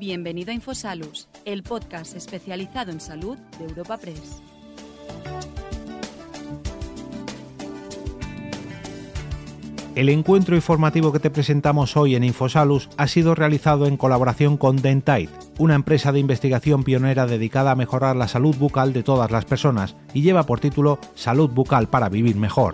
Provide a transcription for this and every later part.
Bienvenido a Infosalus, el podcast especializado en salud de Europa Press. El encuentro informativo que te presentamos hoy en Infosalus ha sido realizado en colaboración con Dentite, una empresa de investigación pionera dedicada a mejorar la salud bucal de todas las personas y lleva por título Salud bucal para vivir mejor.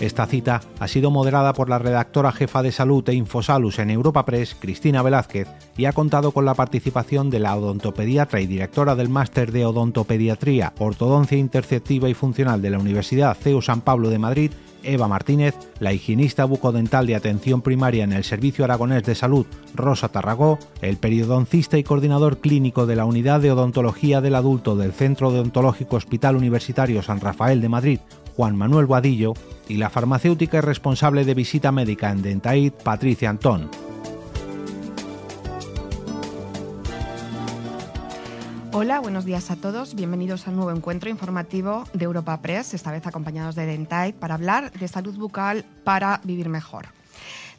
Esta cita ha sido moderada por la redactora jefa de salud e Infosalus en Europa Press, Cristina Velázquez, y ha contado con la participación de la odontopediatra y directora del Máster de Odontopediatría, Ortodoncia Interceptiva y Funcional de la Universidad CEU San Pablo de Madrid, Eva Martínez, la higienista bucodental de atención primaria en el Servicio Aragonés de Salud, Rosa Tarragó, el periodoncista y coordinador clínico de la Unidad de Odontología del Adulto del Centro Odontológico Hospital Universitario San Rafael de Madrid, Juan Manuel Guadillo, y la farmacéutica y responsable de visita médica en Dentaid, Patricia Antón. Hola, buenos días a todos. Bienvenidos al nuevo encuentro informativo de Europa Press, esta vez acompañados de Dentite, para hablar de salud bucal para vivir mejor.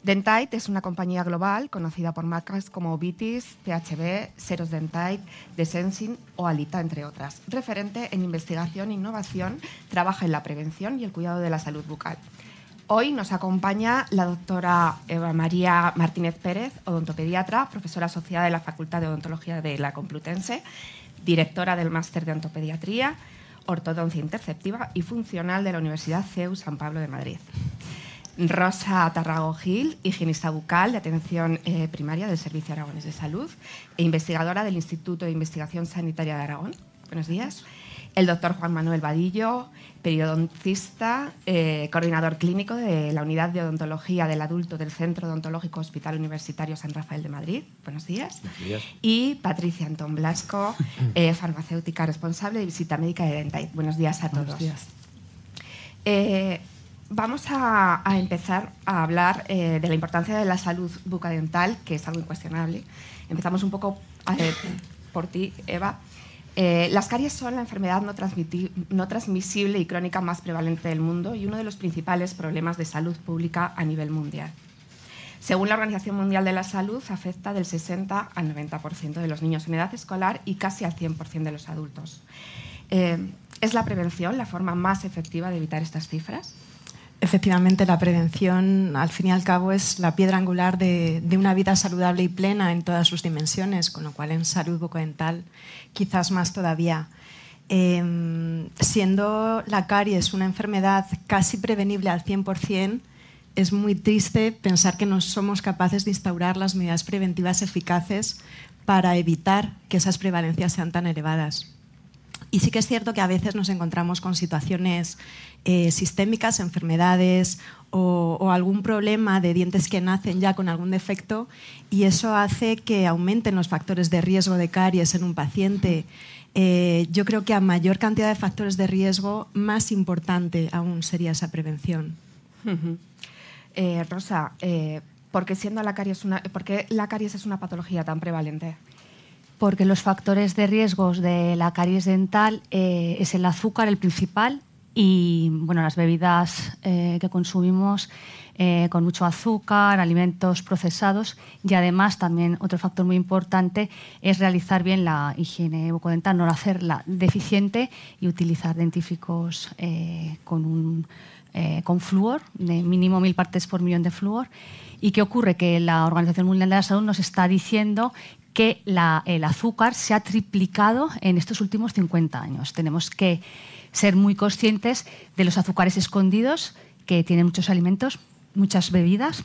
Dentite es una compañía global conocida por marcas como Vitis, PHB, Seros Dentite, Desensing o Alita, entre otras. Referente en investigación e innovación, trabaja en la prevención y el cuidado de la salud bucal. Hoy nos acompaña la doctora Eva María Martínez Pérez, odontopediatra, profesora asociada de la Facultad de Odontología de la Complutense, directora del Máster de Antopediatría, Ortodoncia Interceptiva y Funcional de la Universidad CEU San Pablo de Madrid. Rosa Tarrago Gil, higienista bucal de atención eh, primaria del Servicio Aragones de Salud e investigadora del Instituto de Investigación Sanitaria de Aragón. Buenos días el doctor Juan Manuel Vadillo, periodontista, eh, coordinador clínico de la Unidad de Odontología del Adulto del Centro Odontológico Hospital Universitario San Rafael de Madrid. Buenos días. Y Patricia Antón Blasco, eh, farmacéutica responsable de visita médica de Dentaid. Buenos días a todos. días. Eh, vamos a, a, empezar a hablar de la importancia de la salud bucadental, que es algo incuestionable. Empezamos un poco por ti, Eva. Eh, las caries son la enfermedad no, transmisible y crónica más prevalente del mundo y uno de los principales problemas de salud pública a nivel mundial. Según la Organización Mundial de la Salud, afecta del 60 al 90% de los niños en edad escolar y casi al 100% de los adultos. Eh, ¿Es la prevención la forma más efectiva de evitar estas cifras? Efectivamente, la prevención, al fin y al cabo, es la piedra angular de, de una vida saludable y plena en todas sus dimensiones, con lo cual en salud bucodental quizás más todavía. Em, siendo la caries una enfermedad casi prevenible al 100%, es muy triste pensar que no somos capaces de instaurar las medidas preventivas eficaces para evitar que esas prevalencias sean tan elevadas. Y sí que es cierto que a veces nos encontramos con situaciones eh, sistémicas, enfermedades o, algún problema de dientes que nacen ya con algún defecto y eso hace que aumenten los factores de riesgo de caries en un paciente. Eh, yo creo que a mayor cantidad de factores de riesgo, más importante aún sería esa prevención. Eh, Rosa, porque siendo la caries una, ¿por qué la caries es una patología tan prevalente? Porque los factores de riesgos de la caries dental es el azúcar, el principal, y bueno, las bebidas eh, que consumimos eh, con mucho azúcar, alimentos procesados y además también otro factor muy importante es realizar bien la higiene bucodental, no hacerla deficiente y utilizar dentíficos eh, con, un, con flúor, de mínimo mil partes por millón de flúor. ¿Y qué ocurre? Que la Organización Mundial de la Salud nos está diciendo que el azúcar se ha triplicado en estos últimos 50 años. Tenemos que ser muy conscientes de los azúcares escondidos que tienen muchos alimentos, muchas bebidas.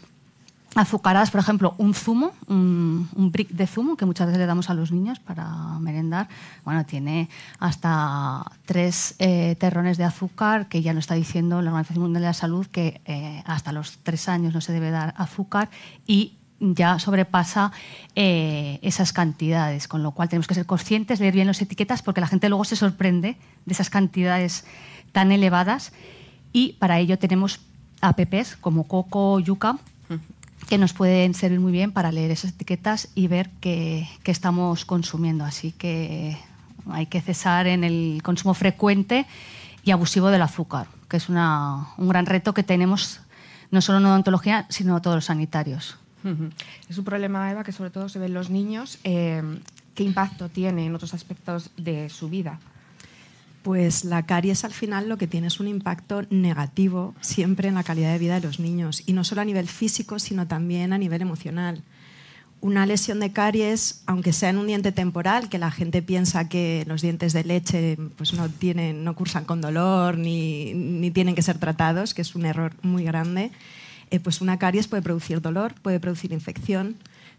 Azucaradas, por ejemplo, un zumo, un, brick de zumo que muchas veces le damos a los niños para merendar. Bueno, tiene hasta tres eh, terrones de azúcar, que ya no está diciendo la Organización Mundial de la Salud que eh, hasta los tres años no se debe dar azúcar. Y ya sobrepasa eh, esas cantidades, con lo cual tenemos que ser conscientes, leer bien las etiquetas, porque la gente luego se sorprende de esas cantidades tan elevadas y para ello tenemos apps como Coco, Yuca, que nos pueden servir muy bien para leer esas etiquetas y ver qué, estamos consumiendo. Así que hay que cesar en el consumo frecuente y abusivo del azúcar, que es un gran reto que tenemos no solo en odontología, sino todos los sanitarios. Es un problema, Eva, que sobre todo se ven los niños. Em, ¿Qué impacto tiene en otros aspectos de su vida? Pues la caries al final lo que tiene es un impacto negativo siempre en la calidad de vida de los niños, y no solo a nivel físico, sino también a nivel emocional. Una lesión de caries, aunque sea en un diente temporal, que la gente piensa que los dientes de leche pues no, tienen, no cursan con dolor ni, ni tienen que ser tratados, que es un error muy grande, eh, pues una caries puede producir dolor, puede producir infección.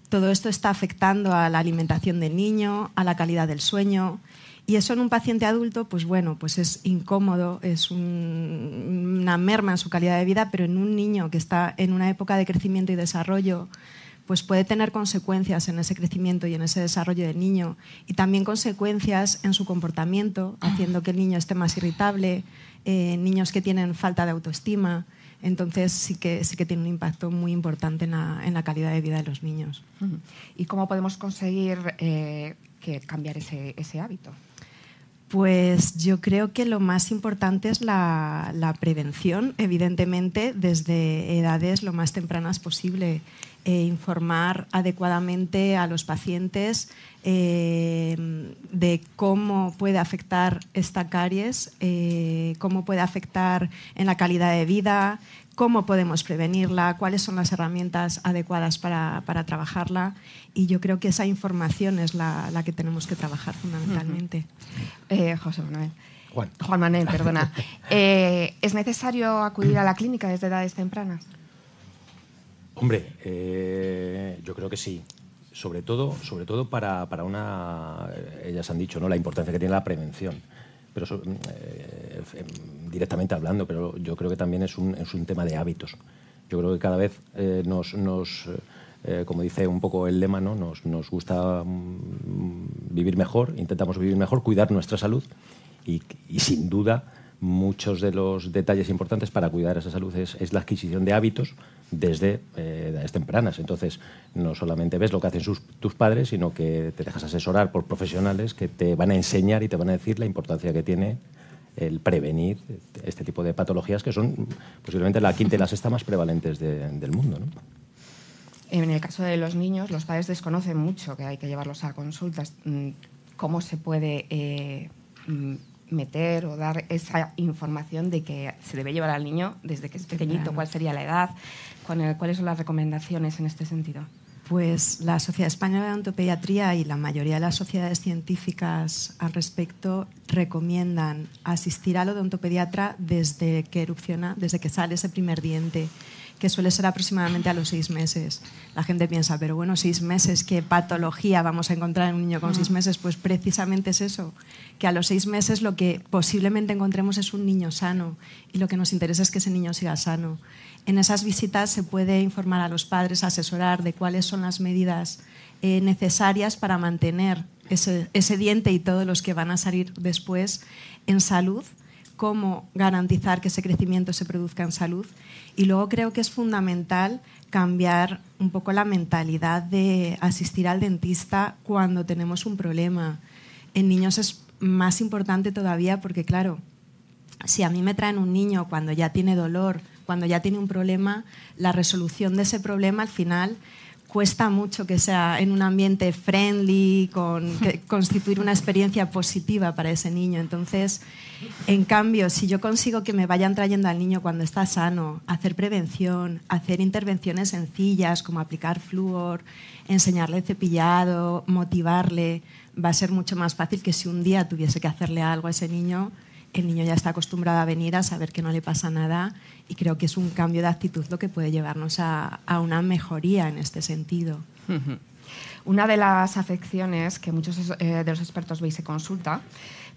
Todo esto está afectando a la alimentación del niño, a la calidad del sueño. Y eso en un paciente adulto, pues bueno, pues es incómodo, es una merma en su calidad de vida, pero en un niño que está en una época de crecimiento y desarrollo, pues puede tener consecuencias en ese crecimiento y en ese desarrollo del niño y también consecuencias en su comportamiento, haciendo que el niño esté más irritable, eh, niños que tienen falta de autoestima, entonces sí que, sí que tiene un impacto muy importante en la, calidad de vida de los niños. ¿Y cómo podemos conseguir eh, cambiar ese, hábito? Pues yo creo que lo más importante es la, la prevención, evidentemente, desde edades lo más tempranas posible. Eh, informar adecuadamente a los pacientes eh, de cómo puede afectar esta caries, eh, cómo puede afectar en la calidad de vida, cómo podemos prevenirla, cuáles son las herramientas adecuadas para, trabajarla. Y yo creo que esa información es la, que tenemos que trabajar fundamentalmente. José Manuel. Juan. Juan Manuel, perdona. ¿Es necesario acudir a la clínica desde edades tempranas? Hombre, eh, yo creo que sí. Sobre todo, sobre todo para, para, una. Eh, ellas han dicho ¿no? la importancia que tiene la prevención. Pero mm, eh, em, directamente hablando, pero yo creo que también es un, es un tema de hábitos. Yo creo que cada vez nos, nos como dice un poco el lema, ¿no? nos, nos gusta mm, vivir mejor, intentamos vivir mejor, cuidar nuestra salud y, y, sin duda muchos de los detalles importantes para cuidar esa salud es la adquisición de hábitos desde eh, edades tempranas. Entonces, no solamente ves lo que hacen tus padres, sino que te dejas asesorar por profesionales que te van a enseñar y te van a decir la importancia que tiene el prevenir este tipo de patologías que son posiblemente la quinta y la sexta más prevalentes del mundo. En el caso de los niños, los padres desconocen mucho que hay que llevarlos a consultas. Mm, ¿Cómo se puede eh, mm, meter o dar esa información de que se debe llevar al niño desde que es pequeñito, cuál sería la edad, cuáles son las recomendaciones en este sentido. Pues la Sociedad Española de Odontopediatría y la mayoría de las sociedades científicas al respecto recomiendan asistir al odontopediatra desde que erupciona, desde que sale ese primer diente que suele ser aproximadamente a los seis meses. La gente piensa, pero bueno, seis meses, ¿qué patología vamos a encontrar en un niño con seis mm. meses? Pues precisamente es eso, que a los seis meses lo que posiblemente encontremos es un niño sano y lo que nos interesa es que ese niño siga sano. En esas visitas se puede informar a los padres, asesorar de cuáles son las medidas eh, necesarias para mantener ese diente y todos los que van a salir después en salud cómo garantizar que ese crecimiento se produzca en salud. Y luego creo que es fundamental cambiar un poco la mentalidad de asistir al dentista cuando tenemos un problema. En niños es más importante todavía porque, claro, si a mí me traen un niño cuando ya tiene dolor, cuando ya tiene un problema, la resolución de ese problema al final cuesta mucho que sea en un ambiente friendly, con, constituir una experiencia positiva para ese niño. Entonces, en cambio, si yo consigo que me vayan trayendo al niño cuando está sano, hacer prevención, hacer intervenciones sencillas como aplicar flúor, enseñarle cepillado, motivarle, va a ser mucho más fácil que si un día tuviese que hacerle algo a ese niño, el niño ya está acostumbrado a venir, a saber que no le pasa nada y creo que es un cambio de actitud lo que puede llevarnos a, una mejoría en este sentido. Una de las afecciones que muchos eh, de los expertos veis se consulta,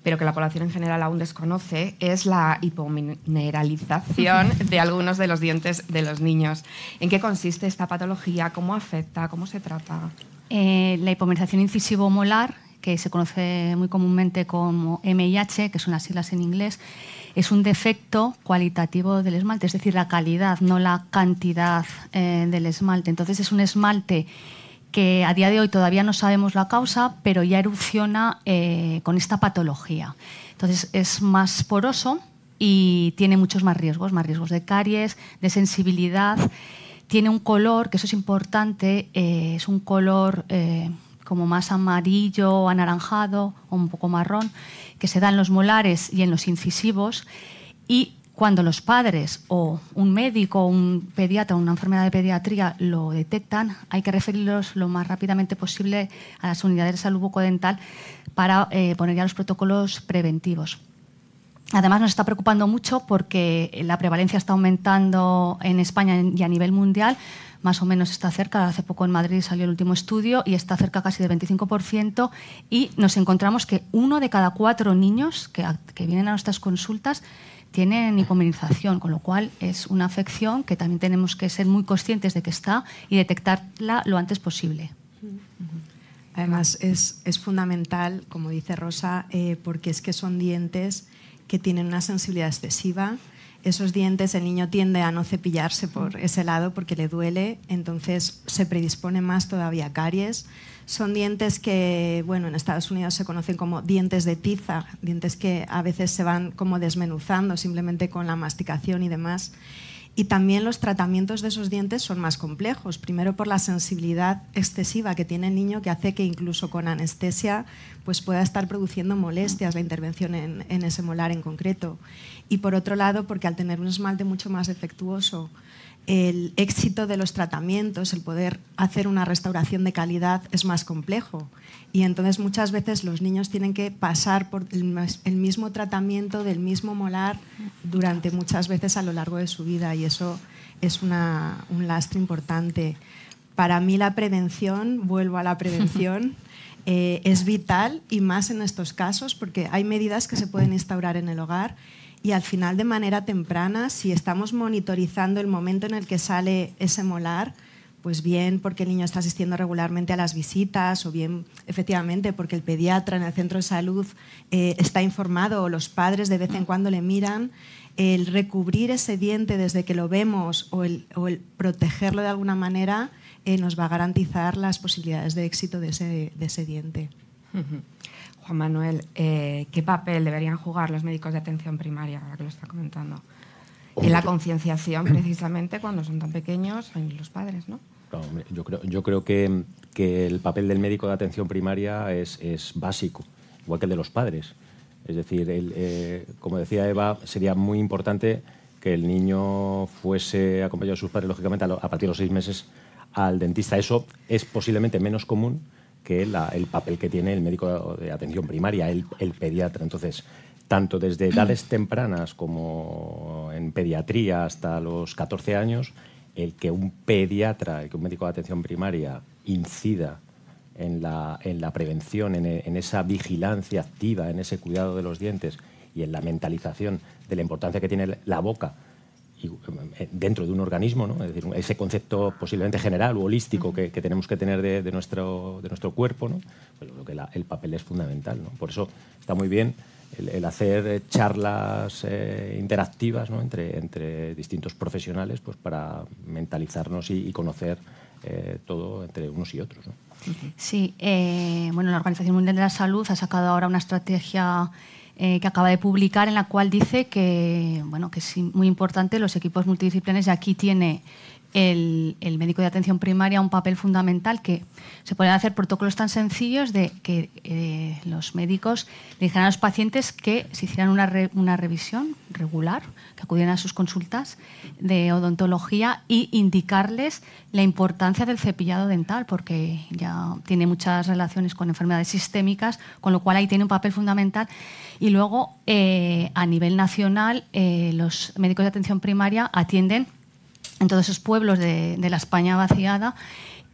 pero que la población en general aún desconoce, es la hipomineralización de algunos de los dientes de los niños. ¿En qué consiste esta patología? ¿Cómo afecta? ¿Cómo se trata? Eh, la hipomineralización incisivo-molar que se conoce muy comúnmente como MIH, que son las siglas en inglés, es un defecto cualitativo del esmalte, es decir, la calidad, no la cantidad eh, del esmalte. Entonces es un esmalte que a día de hoy todavía no sabemos la causa, pero ya erupciona eh, con esta patología. Entonces es más poroso y tiene muchos más riesgos, más riesgos de caries, de sensibilidad. Tiene un color, que eso es importante, eh, es un color como más amarillo, anaranjado o un poco marrón, que se da en los molares y en los incisivos. Y cuando los padres o un médico, un pediatra, o una enfermedad de pediatría lo detectan, hay que referirlos lo más rápidamente posible a las unidades de salud bucodental para eh, poner ya los protocolos preventivos. Además, nos está preocupando mucho porque la prevalencia está aumentando en España y a nivel mundial más o menos está cerca. Hace poco en Madrid salió el último estudio y está cerca casi del 25% y nos encontramos que uno de cada cuatro niños que, vienen a nuestras consultas tienen hipomerinización, con lo cual es una afección que también tenemos que ser muy conscientes de que está y detectarla lo antes posible. Además, es, es fundamental, como dice Rosa, eh, porque es que son dientes que tienen una sensibilidad excesiva, esos dientes el niño tiende a no cepillarse por ese lado porque le duele, entonces se predispone más todavía a caries. Son dientes que, bueno, en Estados Unidos se conocen como dientes de tiza, dientes que a veces se van como desmenuzando simplemente con la masticación y demás. Y también los tratamientos de esos dientes son más complejos, primero por la sensibilidad excesiva que tiene el niño que hace que incluso con anestesia pues pueda estar produciendo molestias la intervención en, ese molar en concreto. Y por otro lado porque al tener un esmalte mucho más defectuoso el éxito de los tratamientos, el poder hacer una restauración de calidad es más complejo. Y entonces muchas veces los niños tienen que pasar por el mismo tratamiento del mismo molar durante muchas veces a lo largo de su vida y eso es un lastre importante. Para mí la prevención, vuelvo a la prevención, eh, es vital y más en estos casos porque hay medidas que se pueden instaurar en el hogar y al final de manera temprana, si estamos monitorizando el momento en el que sale ese molar, pues bien porque el niño está asistiendo regularmente a las visitas o bien efectivamente porque el pediatra en el centro de salud eh, está informado o los padres de vez en cuando le miran, el recubrir ese diente desde que lo vemos o el, protegerlo de alguna manera eh, nos va a garantizar las posibilidades de éxito de ese, diente. Juan Manuel, eh, ¿qué papel deberían jugar los médicos de atención primaria, ahora que lo está comentando? En la concienciación, precisamente, cuando son tan pequeños, en los padres, ¿no? yo creo, yo creo que, que, el papel del médico de atención primaria es, es, básico, igual que el de los padres. Es decir, eh, como decía Eva, sería muy importante que el niño fuese acompañado de sus padres, lógicamente, a, a partir de los seis meses al dentista. Eso es posiblemente menos común que el papel que tiene el médico de atención primaria, el, pediatra. Entonces, tanto desde mm. edades tempranas como en pediatría hasta los 14 años, el que un pediatra, el que un médico de atención primaria incida en la, en la prevención, en, esa vigilancia activa, en ese cuidado de los dientes y en la mentalización de la importancia que tiene la boca eh, dentro de un organismo, ¿no? es ese concepto posiblemente general o holístico que, tenemos que tener de, nuestro, de nuestro cuerpo, ¿no? que el papel es fundamental. ¿no? Por eso está muy bien el, hacer eh, charlas eh, interactivas ¿no? entre, entre distintos profesionales pues, para mentalizarnos y, conocer todo entre unos y otros. ¿no? Sí, bueno, la Organización Mundial de la Salud ha sacado ahora una estrategia eh, que acaba de publicar en la cual dice que, bueno, que es muy importante los equipos multidisciplinares y aquí tiene el, médico de atención primaria un papel fundamental que se pueden hacer protocolos tan sencillos de que eh, los médicos le dijeran a los pacientes que se hicieran una, una, revisión regular, que acudieran a sus consultas de odontología y indicarles la importancia del cepillado dental, porque ya tiene muchas relaciones con enfermedades sistémicas, con lo cual ahí tiene un papel fundamental. Y luego, eh, a nivel nacional, eh, los médicos de atención primaria atienden en todos esos pueblos de, la España vaciada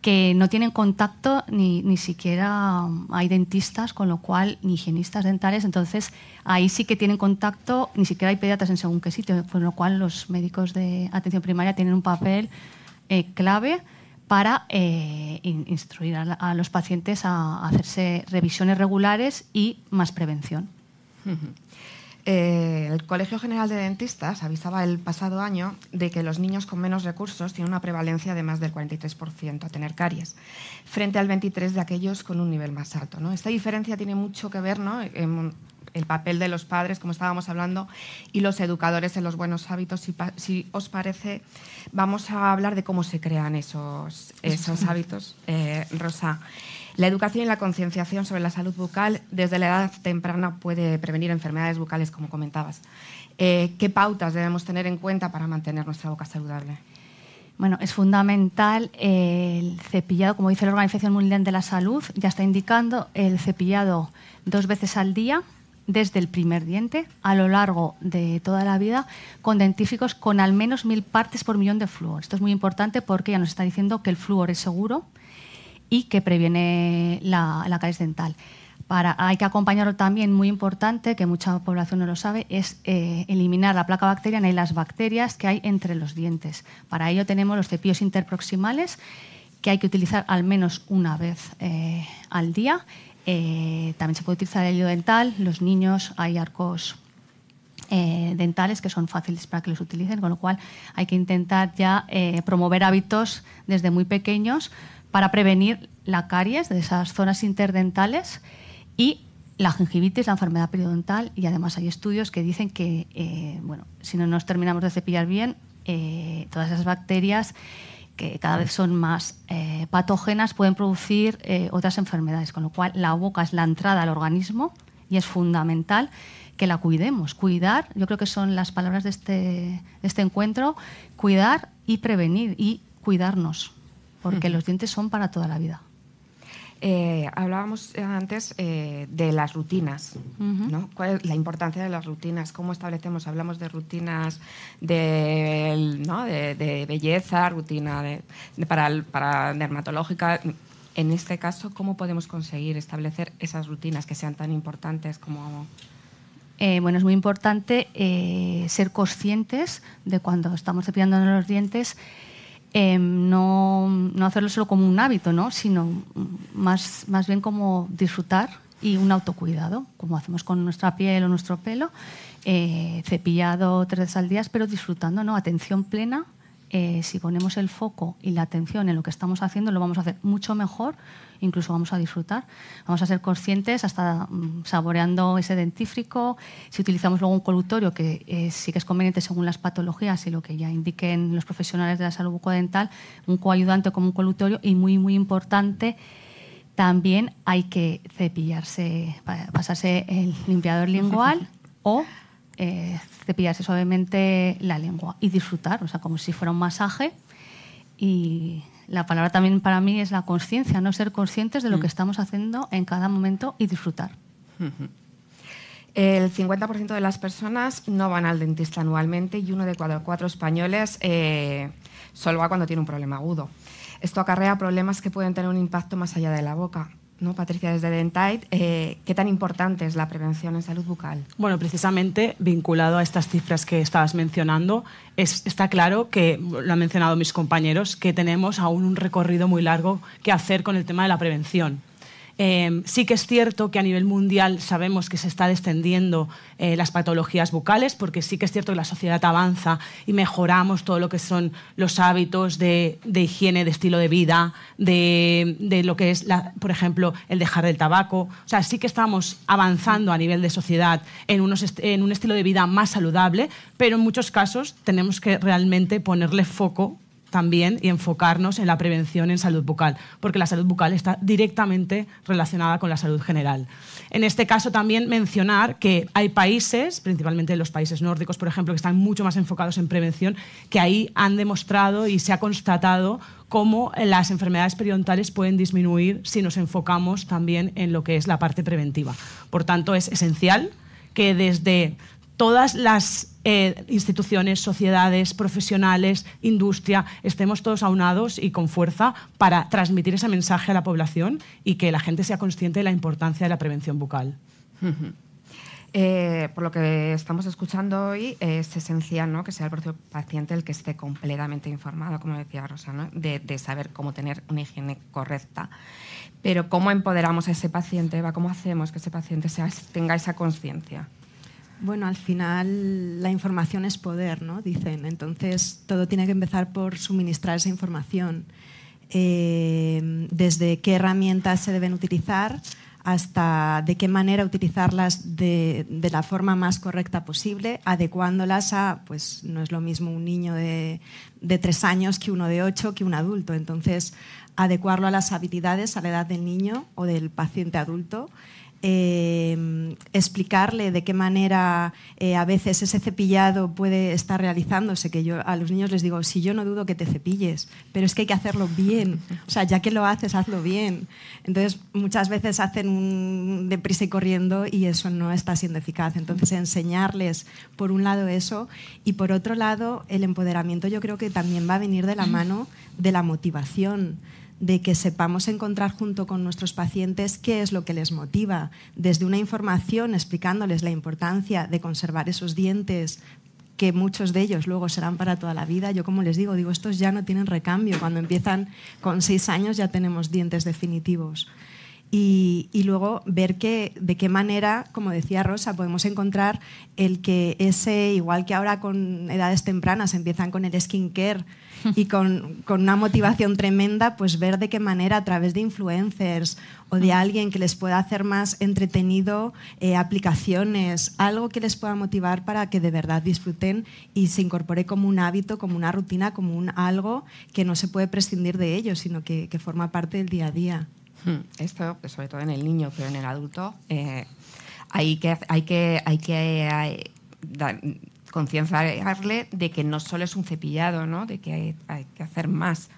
que no tienen contacto ni, ni, siquiera mm, hay dentistas, con lo cual ni higienistas dentales, entonces ahí sí que tienen contacto, ni siquiera hay pediatras en según qué sitio, con lo cual los médicos de atención primaria tienen un papel eh, clave para instruir a, los pacientes a hacerse revisiones regulares y más prevención. Eh, el Colegio General de Dentistas avisaba el pasado año de que los niños con menos recursos tienen una prevalencia de más del 43% a tener caries, frente al 23% de aquellos con un nivel más alto. ¿no? Esta diferencia tiene mucho que ver ¿no? en, el papel de los padres, como estábamos hablando, y los educadores en los buenos hábitos. Si, os parece, vamos a hablar de cómo se crean esos, esos hábitos, eh, Rosa. La educación y la concienciación sobre la salud bucal desde la edad temprana puede prevenir enfermedades bucales, como comentabas. Eh, ¿Qué pautas debemos tener en cuenta para mantener nuestra boca saludable? Bueno, es fundamental eh, el cepillado, como dice la Organización Mundial de la Salud, ya está indicando el cepillado dos veces al día, desde el primer diente a lo largo de toda la vida con dentíficos con al menos mil partes por millón de flúor. Esto es muy importante porque ya nos está diciendo que el flúor es seguro, y que previene la, la caries dental. Para, hay que acompañarlo también, muy importante, que mucha población no lo sabe, es eh, eliminar la placa bacteriana y las bacterias que hay entre los dientes. Para ello tenemos los cepillos interproximales que hay que utilizar al menos una vez eh, al día. Eh, también se puede utilizar el hilo dental. Los niños hay arcos dentales que son fáciles para que los utilicen, con lo cual hay que intentar ya promover hábitos desde muy pequeños para prevenir la caries de esas zonas interdentales y la gingivitis, la enfermedad periodontal, y además hay estudios que dicen que, eh, bueno, si no nos terminamos de cepillar bien, eh, todas esas bacterias que cada vez son más eh, patógenas pueden producir otras enfermedades, con lo cual la boca es la entrada al organismo y es fundamental que la cuidemos. Cuidar, yo creo que son las palabras de este, de este encuentro, cuidar y prevenir y cuidarnos porque los dientes son para toda la vida. Eh, hablábamos eh, antes eh, de las rutinas, ¿Cuál es la importancia de las rutinas? ¿Cómo establecemos? Hablamos de rutinas de, de, belleza, rutina para, dermatológica. En este caso, ¿cómo podemos conseguir establecer esas rutinas que sean tan importantes como... bueno, es muy importante ser conscientes de cuando estamos cepillándonos los dientes Em, no, hacerlo solo como un hábito, sino más, bien como disfrutar y un autocuidado, como hacemos con nuestra piel o nuestro pelo, eh, cepillado tres veces al día, pero disfrutando, ¿no? atención plena. Eh, si ponemos el foco y la atención en lo que estamos haciendo, lo vamos a hacer mucho mejor incluso vamos a disfrutar. Vamos a ser conscientes hasta mm, saboreando ese dentífrico. Si utilizamos luego un colutorio, que eh, sí que es conveniente según las patologías y lo que ya indiquen los profesionales de la salud bucodental, un coayudante como un colutorio y muy, muy importante, también hay que cepillarse, pasarse el limpiador lingual o eh, cepillarse suavemente la lengua y disfrutar, o sea, como si fuera un masaje y la palabra también para mí es la conciencia, no ser conscientes de lo mm. que estamos haciendo en cada momento y disfrutar. El 50% de las personas no van al dentista anualmente y uno de cada cuatro españoles eh, solo va cuando tiene un problema agudo. Esto acarrea problemas que pueden tener un impacto más allá de la boca ¿no, Patricia, desde Dentite, eh, ¿qué tan importante es la prevención en salud bucal? Bueno, precisamente vinculado a estas cifras que estabas mencionando, está claro que, lo han mencionado mis compañeros, que tenemos aún un recorrido muy largo que hacer con el tema de la prevención. Em, sí que es cierto que a nivel mundial sabemos que se está descendiendo eh, las patologías bucales, porque sí que es cierto que la sociedad avanza y mejoramos todo lo que son los hábitos de, higiene, de estilo de vida, de, lo que es, por ejemplo, el dejar el tabaco. O sea, sí que estamos avanzando a nivel de sociedad en, en un estilo de vida más saludable, pero en muchos casos tenemos que realmente ponerle foco también y enfocarnos en la prevención en salud bucal, porque la salud bucal está directamente relacionada con la salud general. En este caso también mencionar que hay países, principalmente los países nórdicos, por ejemplo, que están mucho más enfocados en prevención, que ahí han demostrado y se ha constatado cómo las enfermedades periodontales pueden disminuir si nos enfocamos también en lo que es la parte preventiva. Por tanto, es esencial que desde todas las eh, instituciones, sociedades, profesionales, industria, estemos todos aunados y con fuerza para transmitir ese mensaje a la población y que la gente sea consciente de la importancia de la prevención bucal. Eh, por lo que estamos escuchando hoy, es esencial ¿no? que sea el propio paciente el que esté completamente informado, como decía Rosa, de, saber cómo tener una higiene correcta. Pero ¿cómo empoderamos a ese paciente, Eva? ¿Cómo hacemos que ese paciente tenga esa conciencia? Bueno, al final la información es poder, ¿no? Dicen. Entonces todo tiene que empezar por suministrar esa información. Eh, desde qué herramientas se deben utilizar hasta de qué manera utilizarlas de, la forma más correcta posible, adecuándolas a, pues no es lo mismo un niño de tres años que uno de ocho que un adulto. Entonces, adecuarlo a las habilidades, a la edad del niño o del paciente adulto eh, explicarle de qué manera eh, a veces ese cepillado puede estar realizándose, que yo a los niños les digo, si yo no dudo que te cepilles, pero es que hay que hacerlo bien, o sea, ya que lo haces, hazlo bien. Entonces, muchas veces hacen un deprisa y corriendo y eso no está siendo eficaz. Entonces, enseñarles, por un lado, eso y por otro lado, el empoderamiento yo creo que también va a venir de la mano de la motivación de que sepamos encontrar junto con nuestros pacientes qué es lo que les motiva, desde una información explicándoles la importancia de conservar esos dientes que muchos de ellos luego serán para toda la vida. Yo como les digo, digo, estos ya no tienen recambio. Cuando empiezan con seis años ya tenemos dientes definitivos. Y, luego ver de qué manera, como decía Rosa, podemos encontrar el que ese, igual que ahora con edades tempranas empiezan con el skin care, y con, con, una motivación tremenda, pues ver de qué manera a través de influencers o de alguien que les pueda hacer más entretenido, eh, aplicaciones, algo que les pueda motivar para que de verdad disfruten y se incorpore como un hábito, como una rutina, como un algo que no se puede prescindir de ellos, sino que, que forma parte del día a día. Hmm. Esto, pues, sobre todo en el niño, pero en el adulto, eh, hay que, hay que, hay que eh, concienciarle de que no solo es un cepillado, ¿no? de que hay, que hacer más.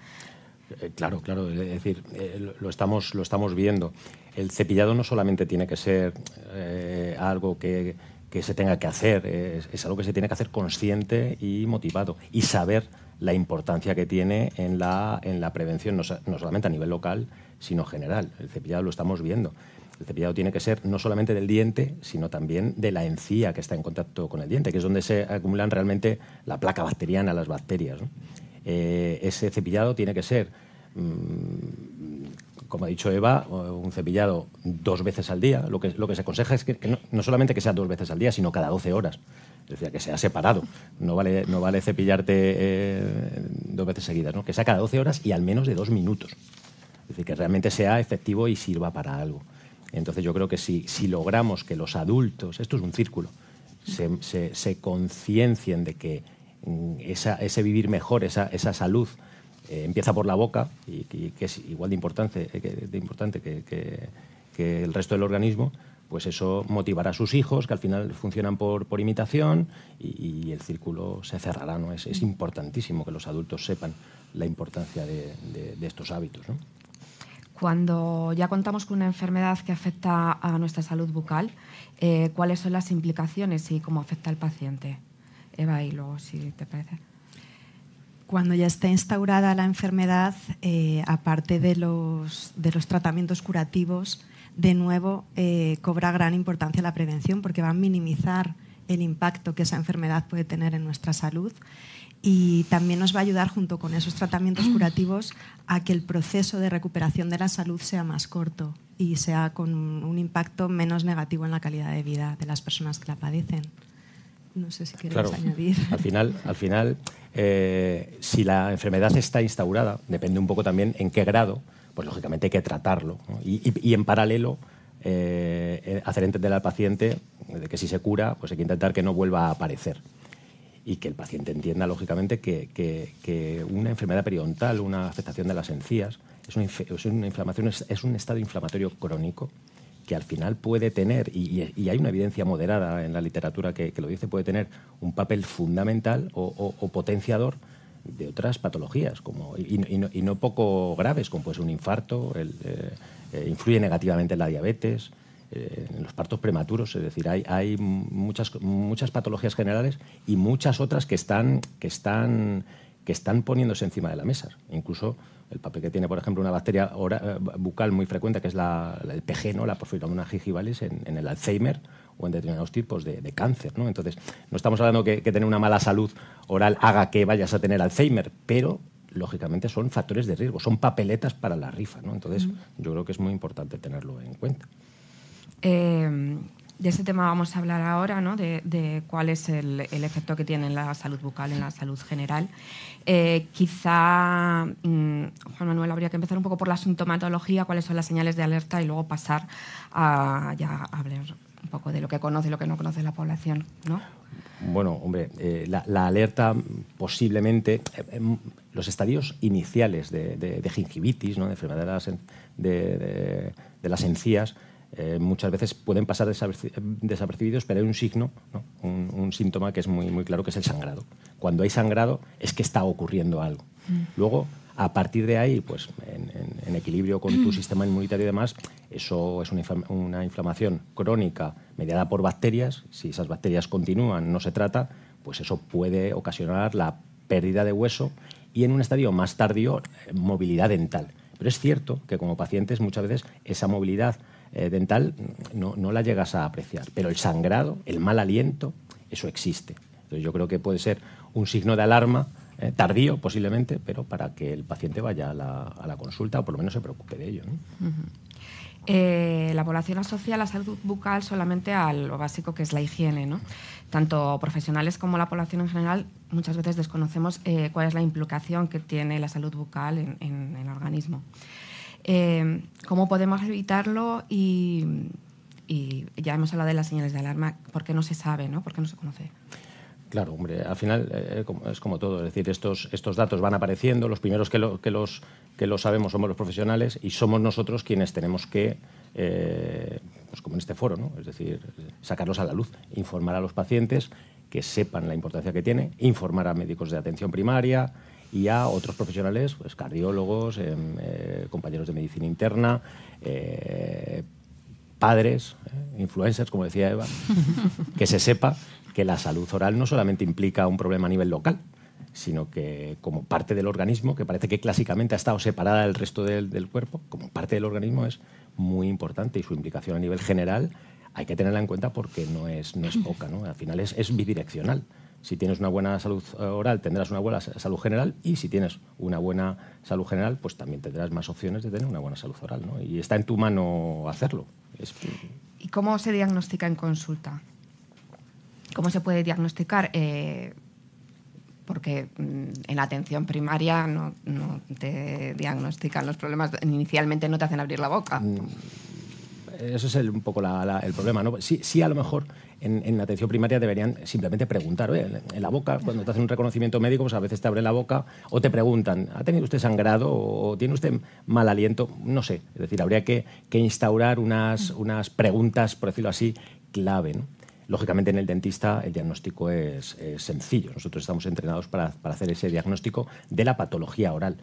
Eh, claro, claro, es decir, eh, lo, estamos, lo estamos viendo. El cepillado no solamente tiene que ser eh, algo que, se tenga que hacer, es, algo que se tiene que hacer consciente y motivado y saber la importancia que tiene en la, en la prevención, no solamente a nivel local, sino general. El cepillado lo estamos viendo. El cepillado tiene que ser no solamente del diente, sino también de la encía que está en contacto con el diente, que es donde se acumulan realmente la placa bacteriana, las bacterias. Eh, ese cepillado tiene que ser, mm, como ha dicho Eva, un cepillado dos veces al día. Lo que, lo que se aconseja es que, no, solamente que sea dos veces al día, sino cada 12 horas. Es decir, que sea separado. No vale, no vale cepillarte eh, dos veces seguidas, ¿no? que sea cada 12 horas y al menos de dos minutos. Es decir, que realmente sea efectivo y sirva para algo. Entonces yo creo que si, logramos que los adultos, esto es un círculo, se, conciencien de que mm, ese vivir mejor, esa, salud, eh, empieza por la boca, y, que es igual de importante, eh, que, importante el resto del organismo, pues eso motivará a sus hijos, que al final funcionan por, imitación, y, el círculo se cerrará. Es, importantísimo que los adultos sepan la importancia de, de estos hábitos. ¿no? cuando ya contamos con una enfermedad que afecta a nuestra salud bucal, eh, cuáles son las implicaciones y cómo afecta al paciente. Eva, y luego si te parece. Cuando ya está instaurada la enfermedad, eh, aparte de los, tratamientos curativos, de nuevo eh, cobra gran importancia la prevención porque va a minimizar el impacto que esa enfermedad puede tener en nuestra salud y también nos va a ayudar junto con esos tratamientos mm. curativos a que el proceso de recuperación de la salud sea más corto y sea con un impacto menos negativo en la calidad de vida de las personas que la padecen. No sé si quieres añadir. Al final, al final eh, si la enfermedad está instaurada, depende un poco también en qué grado, pues lógicamente hay que tratarlo. Y, en paralelo, eh, eh, hacer entender al paciente de que si se cura, pues hay que intentar que no vuelva a aparecer y que el paciente entienda, lógicamente, que, una enfermedad periodontal, una afectación de las encías, es una, es, un estado inflamatorio crónico que al final puede tener, y, hay una evidencia moderada en la literatura que, lo dice, puede tener un papel fundamental o, potenciador de otras patologías, y, no, poco graves, como puede un infarto, eh, eh, influye negativamente en la diabetes, eh, en los partos prematuros, es decir, hay, muchas, muchas patologías generales y muchas otras que están, que, están, que están poniéndose encima de la mesa. Incluso el papel que tiene, por ejemplo, una bacteria eh, bucal muy frecuente, que es la, el PG, ¿no? la porfiromona gigivalis, en, en el Alzheimer o en determinados tipos de, cáncer. ¿no? Entonces, no estamos hablando que, que, tener una mala salud oral haga que vayas a tener Alzheimer, pero lógicamente son factores de riesgo, son papeletas para la rifa. ¿no? Entonces, yo creo que es muy importante tenerlo en cuenta. Em, de ese tema vamos a hablar ahora, ¿no? de, cuál es el, efecto que tiene en la salud bucal, en la salud general. Eh, quizá, mm, Juan Manuel, habría que empezar un poco por la sintomatología, cuáles son las señales de alerta y luego pasar a ya hablar un poco de lo que conoce y lo que no conoce la población. ¿no? Bueno, hombre, eh, la, alerta posiblemente, eh, los estadios iniciales de, gingivitis, ¿no? de enfermedades de las encías, eh, muchas veces pueden pasar desapercibidos, pero hay un signo, un, síntoma que es muy, claro, que es el sangrado. Cuando hay sangrado es que está ocurriendo algo. Mm. Luego, a partir de ahí, pues en, equilibrio con tu mm. sistema inmunitario y demás, eso es una, una, inflamación crónica mediada por bacterias. Si esas bacterias continúan, no se trata, pues eso puede ocasionar la pérdida de hueso y en un estadio más tardío, eh, movilidad dental. Pero es cierto que como pacientes muchas veces esa movilidad eh, dental, no, no la llegas a apreciar. Pero el sangrado, el mal aliento, eso existe. Entonces yo creo que puede ser un signo de alarma eh, tardío posiblemente, pero para que el paciente vaya a la, a la, consulta o por lo menos se preocupe de ello. ¿no? Eh, la población asocia la salud bucal solamente a lo básico que es la higiene. ¿no? Tanto profesionales como la población en general muchas veces desconocemos cuál es la implicación que tiene la salud bucal en, en el organismo. Em, cómo podemos evitarlo y, ya hemos hablado de las señales de alarma, ¿por qué no se sabe, no? ¿Por qué no se conoce? Claro, hombre, al final eh, eh, es como todo, es decir, estos, datos van apareciendo, los primeros que, los, sabemos somos los profesionales y somos nosotros quienes tenemos que, eh, pues como en este foro, ¿no? es decir, sacarlos a la luz, informar a los pacientes que sepan la importancia que tiene, informar a médicos de atención primaria, y a otros profesionales, pues cardiólogos, em, eh, compañeros de medicina interna, eh, padres, eh, influencers, como decía Eva, que se sepa que la salud oral no solamente implica un problema a nivel local, sino que como parte del organismo, que parece que clásicamente ha estado separada del resto del, cuerpo, como parte del organismo es muy importante y su implicación a nivel general hay que tenerla en cuenta porque no es, no es poca, ¿no? al final es bidireccional. Si tienes una buena salud eh, oral, tendrás una buena salud general y si tienes una buena salud general, pues también tendrás más opciones de tener una buena salud oral. Y está en tu mano hacerlo. ¿Y cómo se diagnostica en consulta? ¿Cómo se puede diagnosticar? Eh, porque mm, en la atención primaria no, te diagnostican los problemas, inicialmente no te hacen abrir la boca. Mm, eso es un poco el problema. ¿no? Sí, a lo mejor en, la atención primaria deberían simplemente preguntar. en la boca, cuando te hacen un reconocimiento médico, pues a veces te abre la boca o te preguntan, ¿ha tenido usted sangrado o tiene usted mal aliento? No sé. Es decir, habría que, instaurar unas, preguntas, por decirlo así, clave. Lógicamente en el dentista el diagnóstico es, sencillo. Nosotros estamos entrenados para, para, hacer ese diagnóstico de la patología oral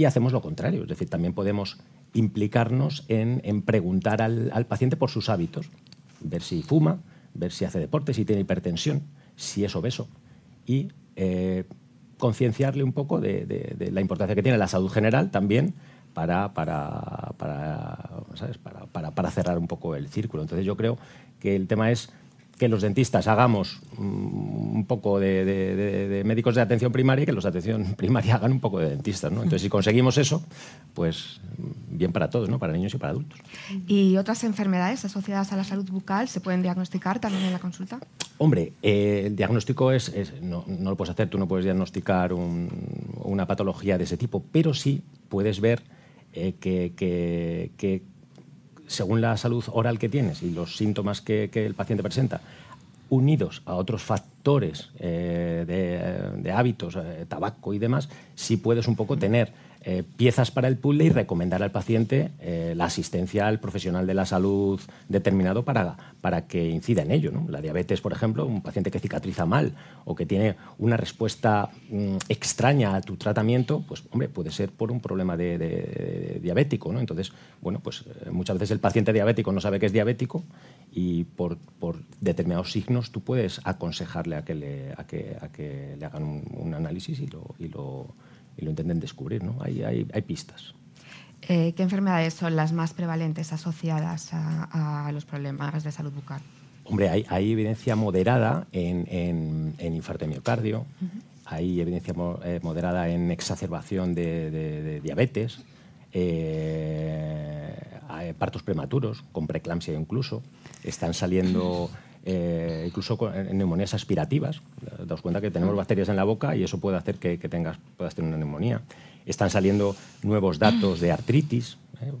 y hacemos lo contrario. Es decir, también podemos implicarnos en, preguntar al, paciente por sus hábitos, ver si fuma, ver si hace deporte, si tiene hipertensión, si es obeso y eh, concienciarle un poco de, la importancia que tiene la salud general también para, para, para, cerrar un poco el círculo. Entonces yo creo que el tema es que los dentistas hagamos mm, un poco de, médicos de atención primaria y que los de atención primaria hagan un poco de dentistas. ¿no? Entonces, si conseguimos eso, pues mm, bien para todos, ¿no? para niños y para adultos. ¿Y otras enfermedades asociadas a la salud bucal se pueden diagnosticar también en la consulta? Hombre, eh, el diagnóstico es, no, lo puedes hacer, tú no puedes diagnosticar una patología de ese tipo, pero sí puedes ver eh, que, que según la salud oral que tienes y los síntomas que, el paciente presenta, unidos a otros factores eh, de, hábitos, eh, tabaco y demás, sí puedes un poco tener eh, piezas para el puzzle y recomendar al paciente eh, la asistencia al profesional de la salud determinado para, para que incida en ello. ¿no? La diabetes, por ejemplo, un paciente que cicatriza mal o que tiene una respuesta mm, extraña a tu tratamiento, pues hombre, puede ser por un problema de, diabético. ¿no? Entonces, bueno, pues eh, muchas veces el paciente diabético no sabe que es diabético y por, determinados signos tú puedes aconsejarle a que le, que, le hagan un, análisis y lo y lo intenten descubrir. ¿no? Hay, hay, pistas. Eh, ¿Qué enfermedades son las más prevalentes asociadas a, los problemas de salud bucal? Hombre, hay, evidencia moderada en, infarto de miocardio, hay evidencia eh, moderada en exacerbación de, diabetes, eh, partos prematuros, con preeclampsia incluso. Están saliendo eh, incluso con, neumonías aspirativas. Eh, daos cuenta que tenemos ah. bacterias en la boca y eso puede hacer que, tengas, puedas tener una neumonía. Están saliendo nuevos datos de artritis, eh,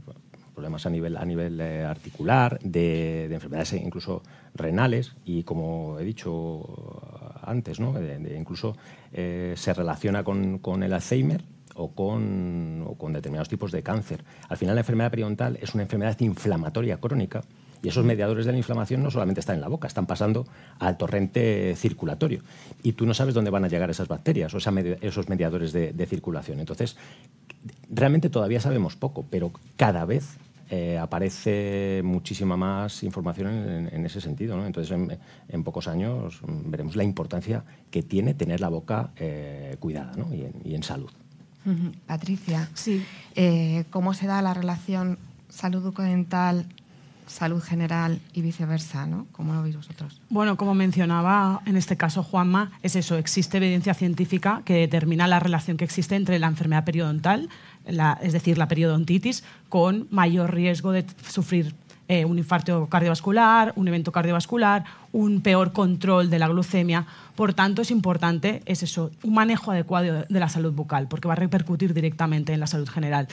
problemas a nivel, a nivel articular, de, enfermedades incluso renales y, como he dicho antes, incluso se relaciona con, el Alzheimer o con, o con, determinados tipos de cáncer. Al final, la enfermedad periodontal es una enfermedad inflamatoria crónica y esos mediadores de la inflamación no solamente están en la boca, están pasando al torrente circulatorio. Y tú no sabes dónde van a llegar esas bacterias o esos mediadores de, circulación. Entonces, realmente todavía sabemos poco, pero cada vez eh, aparece muchísima más información en, ese sentido. Entonces, en, pocos años mm, veremos la importancia que tiene tener la boca eh, cuidada y, en, salud. Patricia, sí. Eh, ¿cómo se da la relación salud bucodental salud general y viceversa, ¿no? ¿Cómo lo veis vosotros? Bueno, como mencionaba en este caso Juanma, es eso, existe evidencia científica que determina la relación que existe entre la enfermedad periodontal, es decir, la periodontitis, con mayor riesgo de sufrir eh, un infarto cardiovascular, un evento cardiovascular, un peor control de la glucemia. Por tanto, es importante es eso, un manejo adecuado de la salud bucal, porque va a repercutir directamente en la salud general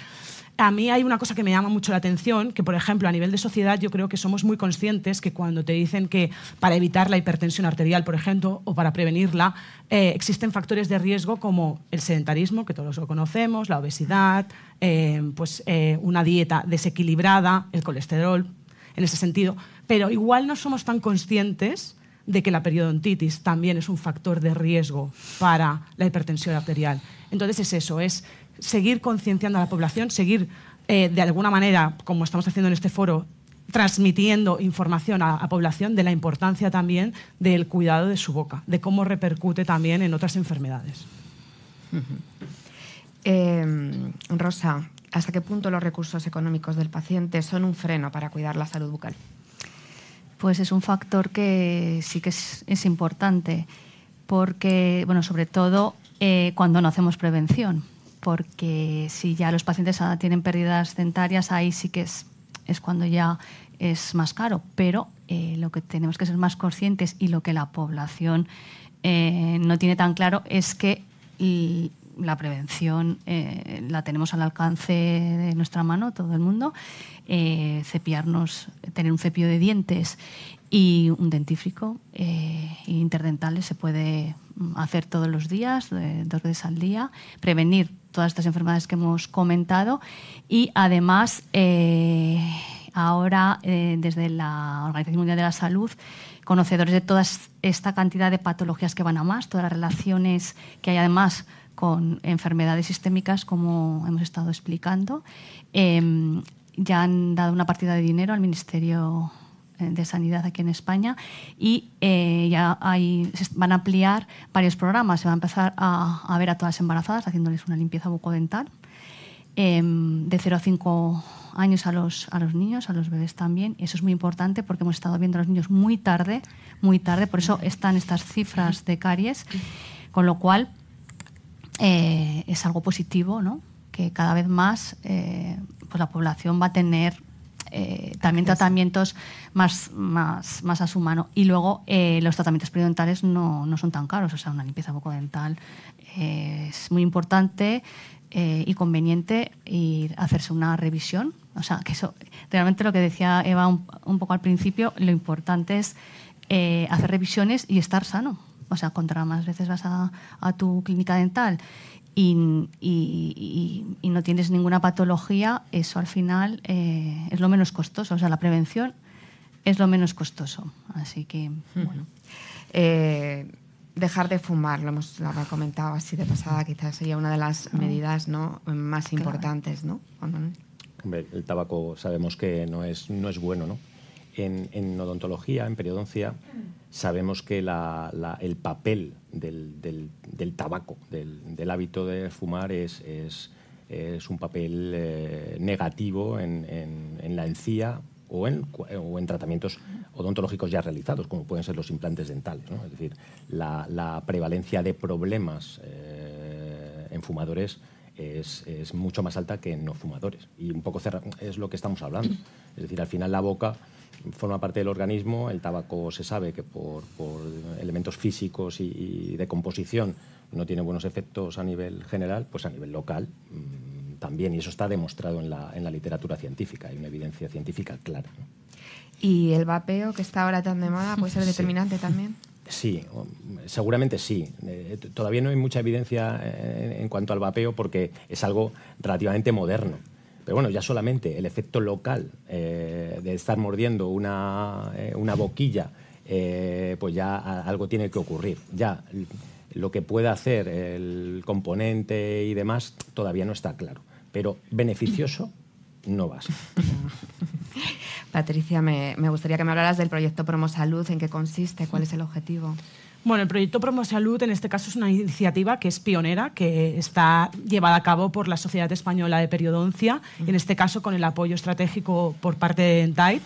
a mí hay una cosa que me llama mucho la atención, que por ejemplo a nivel de sociedad yo creo que somos muy conscientes que cuando te dicen que para evitar la hipertensión arterial, por ejemplo, o para prevenirla, eh, existen factores de riesgo como el sedentarismo, que todos lo conocemos, la obesidad, eh, pues, eh, una dieta desequilibrada, el colesterol, en ese sentido. Pero igual no somos tan conscientes de que la periodontitis también es un factor de riesgo para la hipertensión arterial. Entonces es eso, es seguir concienciando a la población, seguir eh, de alguna manera, como estamos haciendo en este foro, transmitiendo información a la población de la importancia también del cuidado de su boca, de cómo repercute también en otras enfermedades. Eh, Rosa, ¿hasta qué punto los recursos económicos del paciente son un freno para cuidar la salud bucal? Pues es un factor que sí que es, importante, porque, bueno, sobre todo eh, cuando no hacemos prevención porque si ya los pacientes ah, tienen pérdidas dentarias, ahí sí que es, es cuando ya es más caro. Pero eh, lo que tenemos que ser más conscientes y lo que la población eh, no tiene tan claro es que la prevención eh, la tenemos al alcance de nuestra mano, todo el mundo. cepiarnos tener un cepillo de dientes y un dentífrico eh, se puede mm, hacer todos los días, dos veces al día, prevenir todas estas enfermedades que hemos comentado. Y además, eh, ahora eh, desde la Organización Mundial de la Salud, conocedores de toda esta cantidad de patologías que van a más, todas las relaciones que hay además con enfermedades sistémicas, como hemos estado explicando. Eh, ya han dado una partida de dinero al Ministerio eh, de Sanidad aquí en España y eh, ya van a ampliar varios programas. Se va a empezar a, ver a todas las embarazadas haciéndoles una limpieza bucodental em, de 0 a 5 años a los, a los niños, a los bebés también. Y eso es muy importante porque hemos estado viendo a los niños muy tarde, muy tarde. Por eso están estas cifras de caries, con lo cual eh, es algo positivo, ¿no? que cada vez más pues la población va a tener eh, también tratamientos más, más, más a su mano. Y luego eh, los tratamientos periodontales no, no son tan caros, o sea, una limpieza poco dental es muy importante eh, y conveniente ir a hacerse una revisión. O sea, que eso, realmente lo que decía Eva un, poco al principio, lo importante es hacer revisiones y estar sano. O sea, contra más veces vas a tu clínica dental y, no tienes ninguna patología, eso al final eh, es lo menos costoso. O sea, la prevención es lo menos costoso. Así que, bueno. Eh, dejar de fumar, lo hemos comentado así de pasada, quizás sería una de las medidas ¿no? más importantes, ¿no? Hombre, el tabaco sabemos que no es, no es bueno, ¿no? en, odontología, en periodoncia, sabemos que el papel del, tabaco, del, hábito de fumar, es, un papel eh, negativo en, la encía o en, tratamientos odontológicos ya realizados, como pueden ser los implantes dentales. Es decir, la, prevalencia de problemas eh, en fumadores es, mucho más alta que en no fumadores. Y un poco es lo que estamos hablando. Es decir, al final la boca forma parte del organismo. El tabaco se sabe que por, elementos físicos y, de composición no tiene buenos efectos a nivel general, pues a nivel local mm, también. Y eso está demostrado en la, literatura científica. Hay una evidencia científica clara. ¿Y el vapeo, que está ahora tan de moda, puede ser determinante también? Sí, seguramente sí. Eh, todavía no hay mucha evidencia eh, en cuanto al vapeo porque es algo relativamente moderno. Pero bueno, ya solamente el efecto local eh, de estar mordiendo una, eh, boquilla, eh, pues ya algo tiene que ocurrir. Ya lo que pueda hacer el componente y demás todavía no está claro. Pero beneficioso no va Patricia, me, me gustaría que me hablaras del proyecto Salud. en qué consiste, cuál es el objetivo. Bueno, el proyecto Promosalud en este caso es una iniciativa que es pionera, que está llevada a cabo por la Sociedad Española de Periodoncia, en este caso con el apoyo estratégico por parte de Dentite.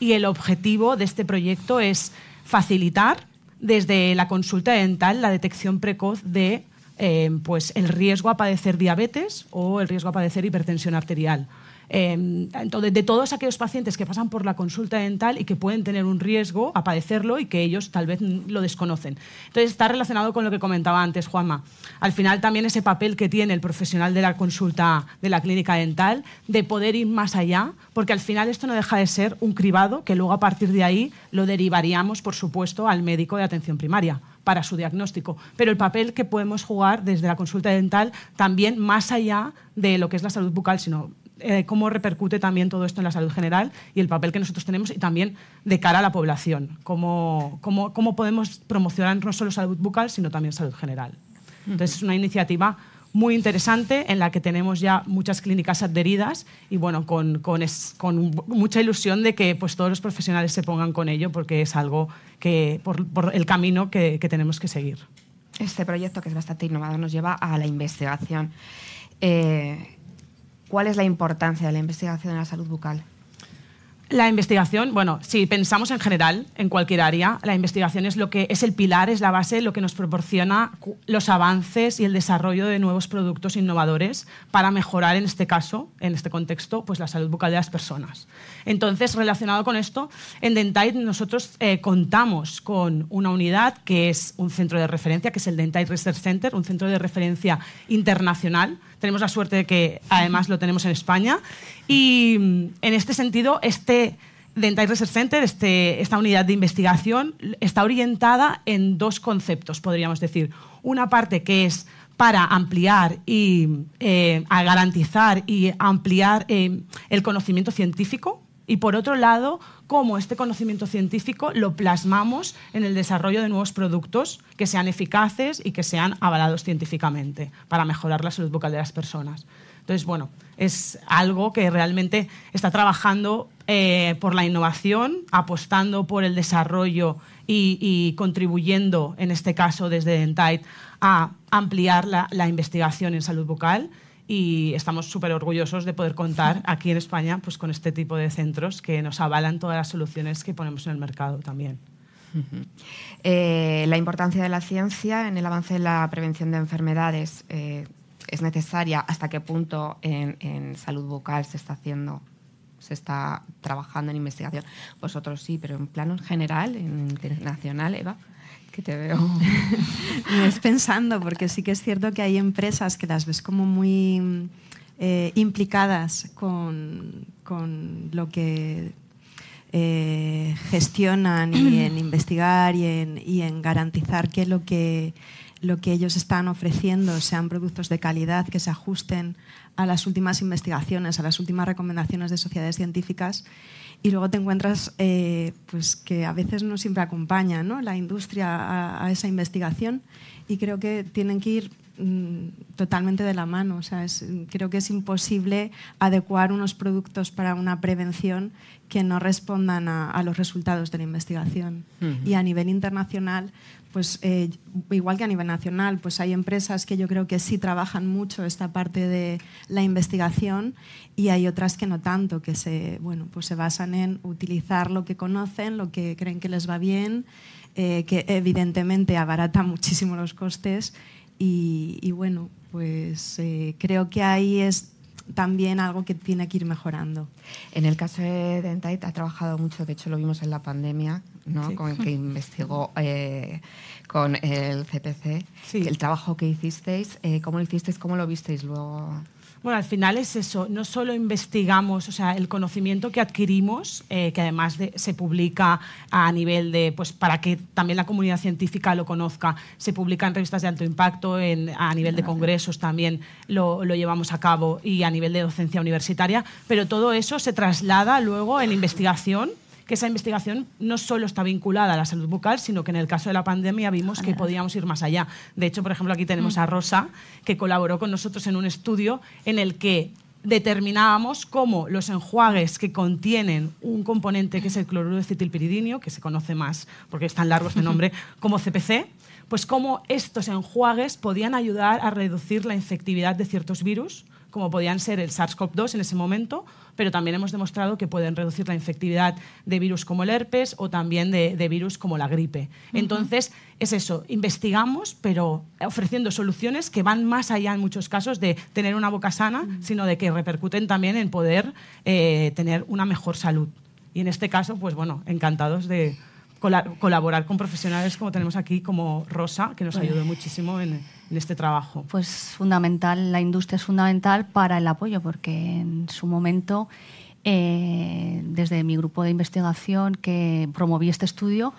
Y el objetivo de este proyecto es facilitar desde la consulta dental la detección precoz de eh, pues, el riesgo a padecer diabetes o el riesgo a padecer hipertensión arterial. Em, de todos aquellos pacientes que pasan por la consulta dental y que pueden tener un riesgo a padecerlo y que ellos tal vez lo desconocen. Entonces, está relacionado con lo que comentaba antes Juanma. Al final, también ese papel que tiene el profesional de la consulta de la clínica dental de poder ir más allá, porque al final esto no deja de ser un cribado que luego a partir de ahí lo derivaríamos, por supuesto, al médico de atención primaria para su diagnóstico, pero el papel que podemos jugar desde la consulta dental también más allá de lo que es la salud bucal, sino eh, cómo repercute también todo esto en la salud general y el papel que nosotros tenemos y también de cara a la población, cómo, cómo, cómo podemos promocionar no solo salud bucal, sino también salud general. Entonces es una iniciativa muy interesante en la que tenemos ya muchas clínicas adheridas y bueno, con, con, con, mucha ilusión de que pues, todos los profesionales se pongan con ello porque es algo que por, el camino que, que, tenemos que seguir. Este proyecto, que es bastante innovador, nos lleva a la investigación. Eh, ¿Cuál es la importancia de la investigación en la salud bucal? La investigación, bueno, si pensamos en general, en cualquier área, la investigación es lo que es el pilar, es la base, lo que nos proporciona los avances y el desarrollo de nuevos productos innovadores para mejorar, en este caso, en este contexto, pues la salud bucal de las personas. Entonces, relacionado con esto, en Dentite nosotros eh, contamos con una unidad que es un centro de referencia, que es el Dentite Research Center, un centro de referencia internacional. Tenemos la suerte de que además lo tenemos en España. Y mm, en este sentido, este Dentite Research Center, este, esta unidad de investigación, está orientada en dos conceptos, podríamos decir. Una parte que es para ampliar y eh, garantizar y ampliar eh, el conocimiento científico y por otro lado, cómo este conocimiento científico lo plasmamos en el desarrollo de nuevos productos que sean eficaces y que sean avalados científicamente para mejorar la salud bucal de las personas. Entonces, bueno, es algo que realmente está trabajando eh, por la innovación, apostando por el desarrollo y, contribuyendo, en este caso desde Dentite, a ampliar la, la investigación en salud bucal y estamos súper orgullosos de poder contar aquí en España pues, con este tipo de centros que nos avalan todas las soluciones que ponemos en el mercado también. Eh, la importancia de la ciencia en el avance de la prevención de enfermedades eh, es necesaria. ¿Hasta qué punto en, salud vocal se está haciendo se está trabajando en investigación. Vosotros sí, pero en plano general, en internacional, Eva te veo. es pensando, porque sí que es cierto que hay empresas que las ves como muy eh, implicadas con, lo que eh, gestionan y en investigar y en, garantizar que lo que lo que ellos están ofreciendo sean productos de calidad que se ajusten a las últimas investigaciones, a las últimas recomendaciones de sociedades científicas y luego te encuentras eh, pues que a veces no siempre acompaña la industria a, esa investigación y creo que tienen que ir mm, totalmente de la mano. O sea, creo que es imposible adecuar unos productos para una prevención que no respondan a, los resultados de la investigación. Y a nivel internacional, pues eh, igual que a nivel nacional, pues hay empresas que yo creo que sí trabajan mucho esta parte de la investigación y hay otras que no tanto, que se, bueno, pues se basan en utilizar lo que conocen, lo que creen que les va bien, eh, que evidentemente abarata muchísimo los costes y, bueno, pues eh, creo que ahí es también algo que tiene que ir mejorando. En el caso de Dentite ha trabajado mucho, de hecho lo vimos en la pandemia, ¿no? con el que investigó eh, con el CPC, el trabajo que hicisteis, eh, cómo lo hicisteis, cómo lo visteis luego. Bueno, al final es eso, no solo investigamos, o sea, el conocimiento que adquirimos, eh, que además se publica a nivel de, pues para que también la comunidad científica lo conozca, se publica en revistas de alto impacto, en, a nivel de congresos también lo llevamos a cabo y a nivel de docencia universitaria, pero todo eso se traslada luego en investigación que esa investigación no solo está vinculada a la salud bucal, sino que en el caso de la pandemia vimos ah, que podíamos ir más allá. De hecho, por ejemplo, aquí tenemos mm. a Rosa, que colaboró con nosotros en un estudio en el que determinábamos cómo los enjuagues que contienen un componente que es el cloruro de cetilpiridinio, que se conoce más porque es tan largo este nombre, como CPC, pues cómo estos enjuagues podían ayudar a reducir la infectividad de ciertos virus como podían ser el SARS-CoV-2 en ese momento, pero también hemos demostrado que pueden reducir la infectividad de virus como el herpes o también de, virus como la gripe. Entonces, es eso, investigamos, pero ofreciendo soluciones que van más allá en muchos casos de tener una boca sana, sino de que repercuten también en poder eh, tener una mejor salud. Y en este caso, pues bueno, encantados de, colaborar con profesionales como tenemos aquí, como Rosa, que nos ayudó muchísimo en, este trabajo. Pues fundamental, la industria es fundamental para el apoyo, porque en su momento, eh, desde mi grupo de investigación que promoví este estudio,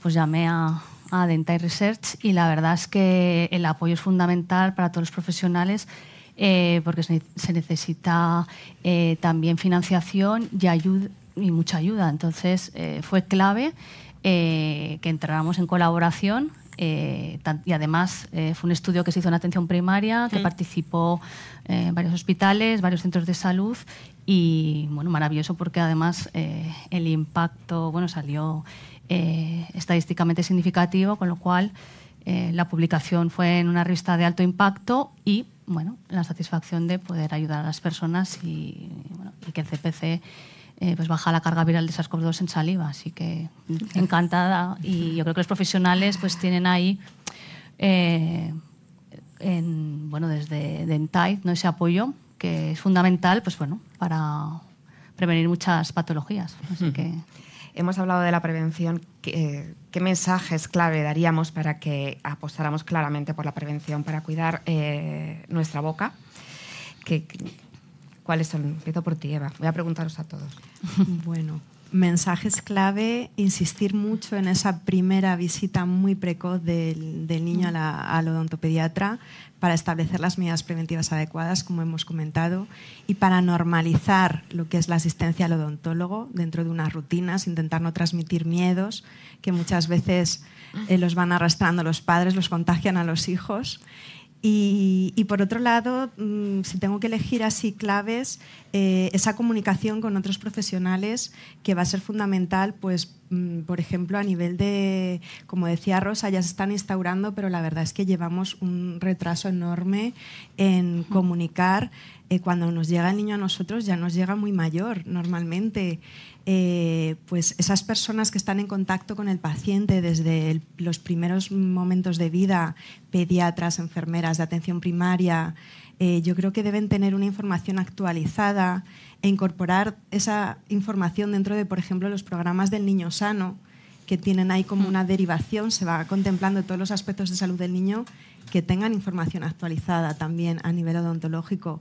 pues llamé a, a Research y la verdad es que el apoyo es fundamental para todos los profesionales. Eh, porque se, necesita eh, también financiación y ayuda y mucha ayuda. Entonces fue clave eh, que entráramos en colaboración. Eh, y además eh, fue un estudio que se hizo en atención primaria, que participó en varios hospitales, varios centros de salud y bueno, maravilloso porque además el impacto bueno, salió estadísticamente significativo, con lo cual la publicación fue en una revista de alto impacto y bueno, la satisfacción de poder ayudar a las personas y, y que el CPC eh, pues baja la carga viral de SARS-CoV-2 en saliva. Así que encantada. Y yo creo que los profesionales pues tienen ahí, eh, bueno, desde Dentide, ¿no? ese apoyo que es fundamental pues bueno, para prevenir muchas patologías. Hmm. Hemos hablado de la prevención. ¿Qué, mensajes clave daríamos para que apostáramos claramente por la prevención para cuidar eh, nuestra boca? Que, ¿Cuáles son? Empiezo por ti, Eva. Voy a preguntaros a todos. Bueno, mensajes clave, insistir mucho en esa primera visita muy precoz del, niño al a odontopediatra para establecer las medidas preventivas adecuadas, como hemos comentado, y para normalizar lo que es la asistencia al odontólogo dentro de unas rutinas, intentar no transmitir miedos que muchas veces eh, los van arrastrando los padres, los contagian a los hijos y, por otro lado, mm, si tengo que elegir así claves, eh, esa comunicación con otros profesionales que va a ser fundamental, pues, mm, por ejemplo, a nivel de, como decía Rosa, ya se están instaurando, pero la verdad es que llevamos un retraso enorme en comunicar. Eh, cuando nos llega el niño a nosotros ya nos llega muy mayor normalmente. Eh, pues esas personas que están en contacto con el paciente desde los primeros momentos de vida, pediatras, enfermeras de atención primaria, eh, yo creo que deben tener una información actualizada e incorporar esa información dentro de, por ejemplo, los programas del niño sano, que tienen ahí como mm. una derivación, se va contemplando todos los aspectos de salud del niño, que tengan información actualizada también a nivel odontológico.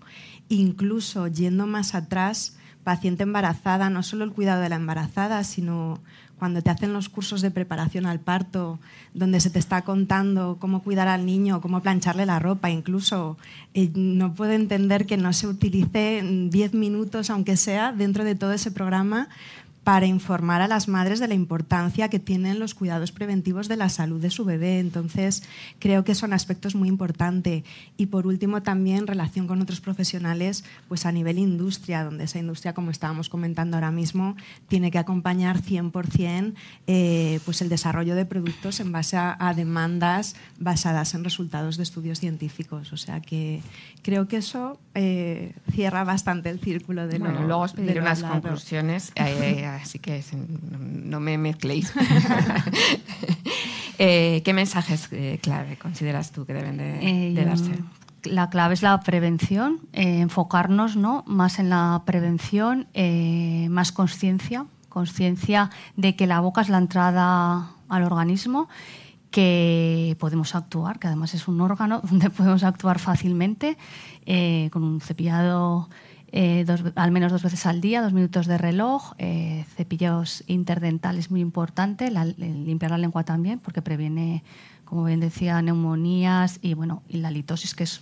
Incluso yendo más atrás, paciente embarazada, no solo el cuidado de la embarazada, sino cuando te hacen los cursos de preparación al parto, donde se te está contando cómo cuidar al niño, cómo plancharle la ropa, incluso eh, no puedo entender que no se utilice 10 minutos, aunque sea, dentro de todo ese programa para informar a las madres de la importancia que tienen los cuidados preventivos de la salud de su bebé. Entonces, creo que son aspectos muy importantes. Y por último, también relación con otros profesionales, pues a nivel industria, donde esa industria, como estábamos comentando ahora mismo, tiene que acompañar 100% eh, pues el desarrollo de productos en base a, demandas basadas en resultados de estudios científicos. O sea que creo que eso eh, cierra bastante el círculo de bueno, luego os pediré unas conclusiones eh, así que no me mezcléis. Eh, ¿Qué mensajes eh, clave consideras tú que deben eh, de, darse? La clave es la prevención, enfocarnos ¿no? más en la prevención, más conciencia, conciencia de que la boca es la entrada al organismo que podemos actuar, que además es un órgano donde podemos actuar fácilmente, con un cepillado eh, al menos dos veces al día, dos minutos de reloj, eh, cepillos interdentales muy importante, limpiar la lengua también porque previene, como bien decía, neumonías y bueno y la litosis que es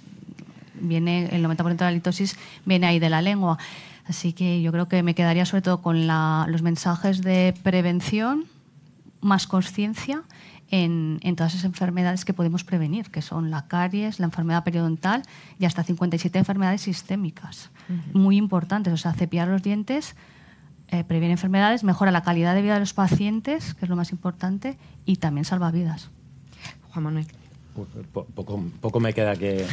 viene el 90% de la litosis viene ahí de la lengua. Así que yo creo que me quedaría sobre todo con los mensajes de prevención, más conciencia en, todas esas enfermedades que podemos prevenir, que son la caries, la enfermedad periodontal y hasta 57 enfermedades sistémicas. Muy importantes, o sea, cepillar los dientes eh, previene enfermedades, mejora la calidad de vida de los pacientes, que es lo más importante, y también salva vidas. Juan Manuel. Pues, poco, me queda que,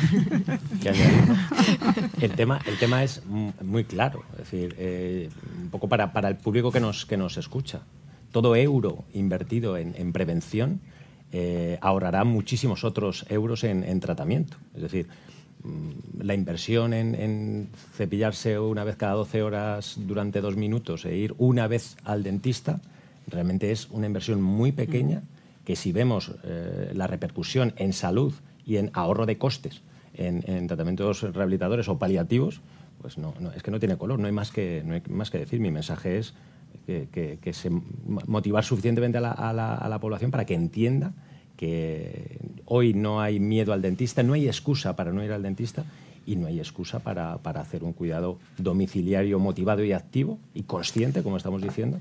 añadir. El tema, el tema es muy claro, es decir, eh, un poco para, para, el público que nos, que nos escucha todo euro invertido en, prevención eh, ahorrará muchísimos otros euros en, tratamiento. Es decir, mm, la inversión en, cepillarse una vez cada 12 horas durante dos minutos e ir una vez al dentista realmente es una inversión muy pequeña que si vemos eh, la repercusión en salud y en ahorro de costes en, tratamientos rehabilitadores o paliativos, pues no, es que no tiene color, no hay más que, no hay más que decir. Mi mensaje es que, se motivar suficientemente a la, población para que entienda que hoy no hay miedo al dentista, no hay excusa para no ir al dentista y no hay excusa para, hacer un cuidado domiciliario motivado y activo y consciente, como estamos diciendo,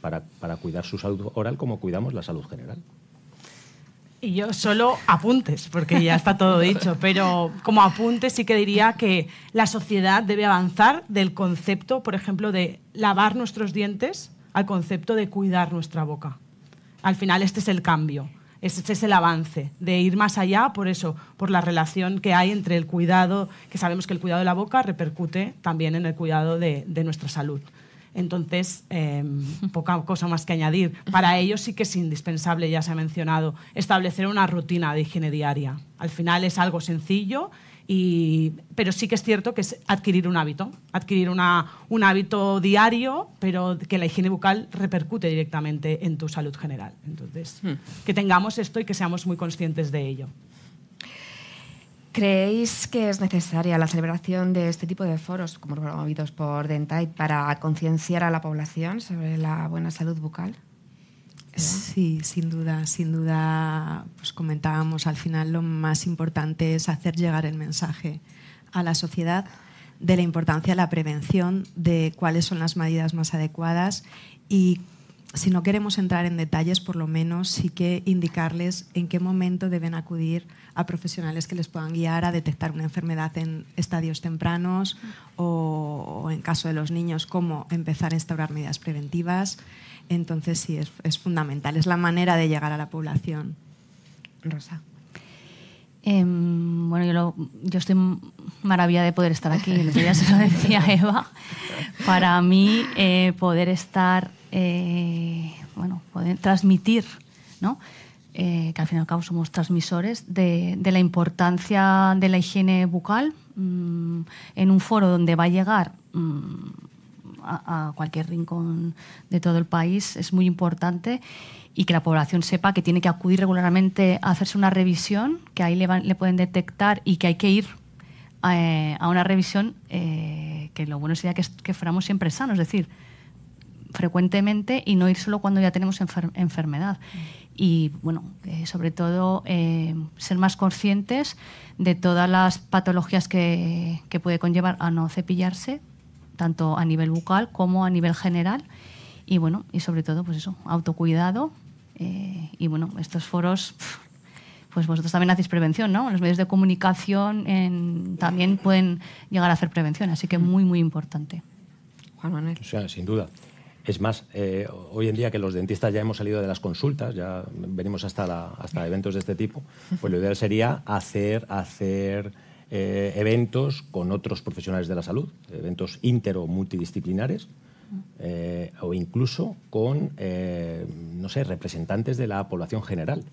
para cuidar su salud oral como cuidamos la salud general. Y yo solo apuntes, porque ya está todo dicho, pero como apuntes sí que diría que la sociedad debe avanzar del concepto, por ejemplo, de lavar nuestros dientes al concepto de cuidar nuestra boca. Al final este es el cambio, este es el avance, de ir más allá por eso, por la relación que hay entre el cuidado, que sabemos que el cuidado de la boca repercute también en el cuidado de nuestra salud. Entonces, em, poca cosa más que añadir. Para ello sí que es indispensable, ya se ha mencionado, establecer una rutina de higiene diaria. Al final es algo sencillo, y, pero sí que es cierto que es adquirir un hábito, adquirir una, un hábito diario, pero que la higiene bucal repercute directamente en tu salud general. Entonces, hmm. que tengamos esto y que seamos muy conscientes de ello. ¿Creéis que es necesaria la celebración de este tipo de foros, como promovidos por Dentite, para concienciar a la población sobre la buena salud bucal? Sí, sin duda, sin duda, pues comentábamos, al final lo más importante es hacer llegar el mensaje a la sociedad de la importancia de la prevención, de cuáles son las medidas más adecuadas y si no queremos entrar en detalles, por lo menos sí que indicarles en qué momento deben acudir a profesionales que les puedan guiar a detectar una enfermedad en estadios tempranos o, en caso de los niños, cómo empezar a instaurar medidas preventivas. Entonces, sí, es, fundamental, es la manera de llegar a la población. Rosa. Em, bueno, yo, yo estoy maravillada de poder estar aquí, Ya se lo decía Eva. Para mí, eh, poder estar, eh, bueno, poder transmitir, ¿no? Eh, que al fin y al cabo somos transmisores, de, la importancia de la higiene bucal mm, en un foro donde va a llegar mm, a, cualquier rincón de todo el país es muy importante y que la población sepa que tiene que acudir regularmente a hacerse una revisión, que ahí le, le pueden detectar y que hay que ir eh, a, una revisión eh, que lo bueno sería que, fuéramos siempre sanos, es decir, frecuentemente y no ir solo cuando ya tenemos enfermedad y bueno, eh, sobre todo eh, ser más conscientes de todas las patologías que, puede conllevar a no cepillarse, tanto a nivel bucal como a nivel general. Y bueno, y sobre todo, pues eso, autocuidado. Eh, y bueno, estos foros, pues vosotros también hacéis prevención, ¿no? Los medios de comunicación también pueden llegar a hacer prevención, así que mm. muy, muy importante. Juan Manuel. O sea, sin duda. Es más, eh, hoy en día que los dentistas ya hemos salido de las consultas, ya venimos hasta, hasta eventos de este tipo, pues lo ideal sería hacer, hacer eh, eventos con otros profesionales de la salud, eventos intero multidisciplinares, mm. eh, o incluso con, no sé, representantes de la población general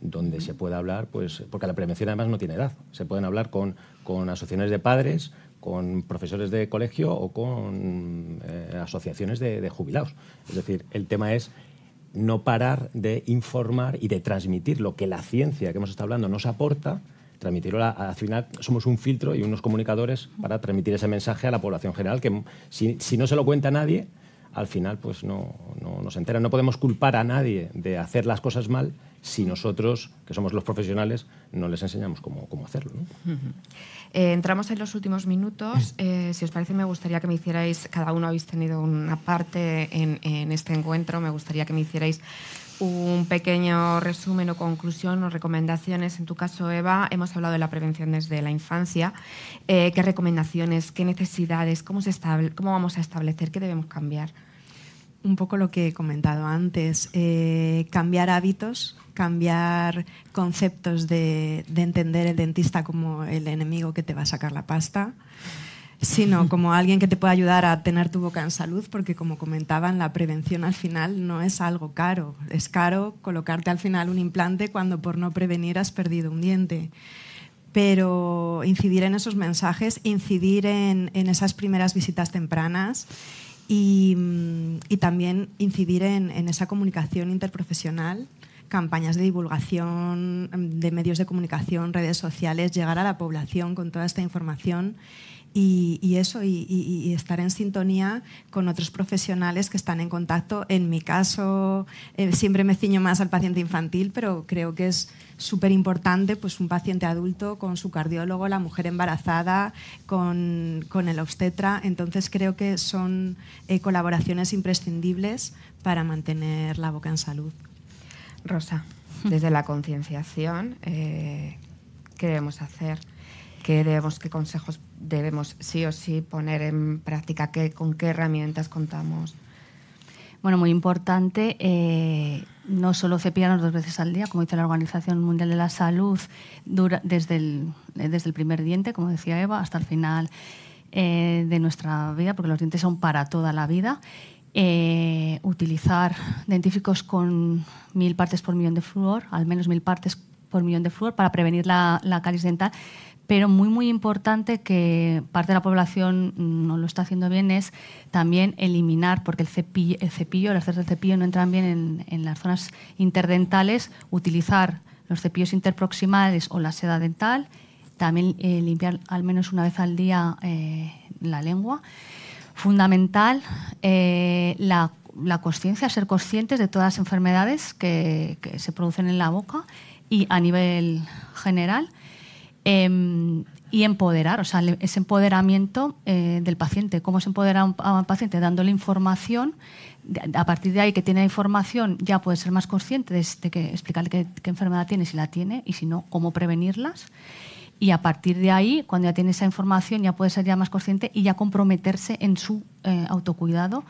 donde se pueda hablar, pues, porque la prevención además no tiene edad. Se pueden hablar con asociaciones de padres, con profesores de colegio o con eh, asociaciones de, jubilados. Es decir, el tema es no parar de informar y de transmitir lo que la ciencia que hemos estado hablando nos aporta, transmitirlo. al final somos un filtro y unos comunicadores para transmitir ese mensaje a la población general, que si, no se lo cuenta nadie, al final pues no, no nos entera. No podemos culpar a nadie de hacer las cosas mal si nosotros, que somos los profesionales, no les enseñamos cómo, hacerlo. ¿no? Eh, entramos en los últimos minutos. Mm. Eh, si os parece, me gustaría que me hicierais, cada uno habéis tenido una parte en, este encuentro, me gustaría que me hicierais un pequeño resumen o conclusión o recomendaciones. En tu caso, Eva, hemos hablado de la prevención desde la infancia. Eh, ¿Qué recomendaciones, qué necesidades, cómo vamos a establecer, qué debemos cambiar? un poco lo que he comentado antes, eh, cambiar hábitos, cambiar conceptos de, entender el dentista como el enemigo que te va a sacar la pasta, sino como alguien que te puede ayudar a tener tu boca en salud, porque como comentaban, la prevención al final no es algo caro. Es caro colocarte al final un implante cuando por no prevenir has perdido un diente pero incidir en esos mensajes, incidir en, esas primeras visitas tempranas Mm, y, también incidir en, esa comunicación interprofesional campañas de divulgación mm, de medios de comunicación, redes sociales, llegar a la población con toda esta información y, eso, y, estar en sintonía con otros profesionales que están en contacto. En mi caso, eh, siempre me ciño más al paciente infantil, pero creo que es súper importante pues, un paciente adulto con su cardiólogo, la mujer embarazada, con, con el obstetra. Entonces creo que son eh, colaboraciones imprescindibles para mantener la boca en salud. Rosa, mm. desde la concienciación, eh, ¿qué debemos hacer? ¿Qué, debemos, ¿Qué consejos debemos sí o sí poner en práctica, qué, con qué herramientas contamos. Bueno, muy importante, eh, no solo cepillarnos dos veces al día, como dice la Organización Mundial de la Salud, dura, desde, el, eh, desde el primer diente, como decía Eva, hasta el final eh, de nuestra vida, porque los dientes son para toda la vida. utilizar dentíficos con mil partes por millón de flúor, al menos mil partes por millón de flúor, para prevenir la, la caries dental, pero muy, muy importante que parte de la población no lo está haciendo bien es también eliminar, porque el cepillo, el cepillo las cerdas del cepillo no entran bien en, las zonas interdentales, utilizar los cepillos interproximales o la seda dental, también eh, limpiar al menos una vez al día eh, la lengua. Fundamental eh, la, la conciencia, ser conscientes de todas las enfermedades que se producen en la boca y a nivel general Em, y empoderar, o sea, ese empoderamiento eh, del paciente. ¿Cómo se empodera a un, paciente? Dándole información. A partir de ahí que tiene la información, ya puede ser más consciente de, que, explicarle qué, enfermedad tiene, si la tiene, y si no, cómo prevenirlas. Y a partir de ahí, cuando ya tiene esa información, ya puede ser ya más consciente y ya comprometerse en su eh, autocuidado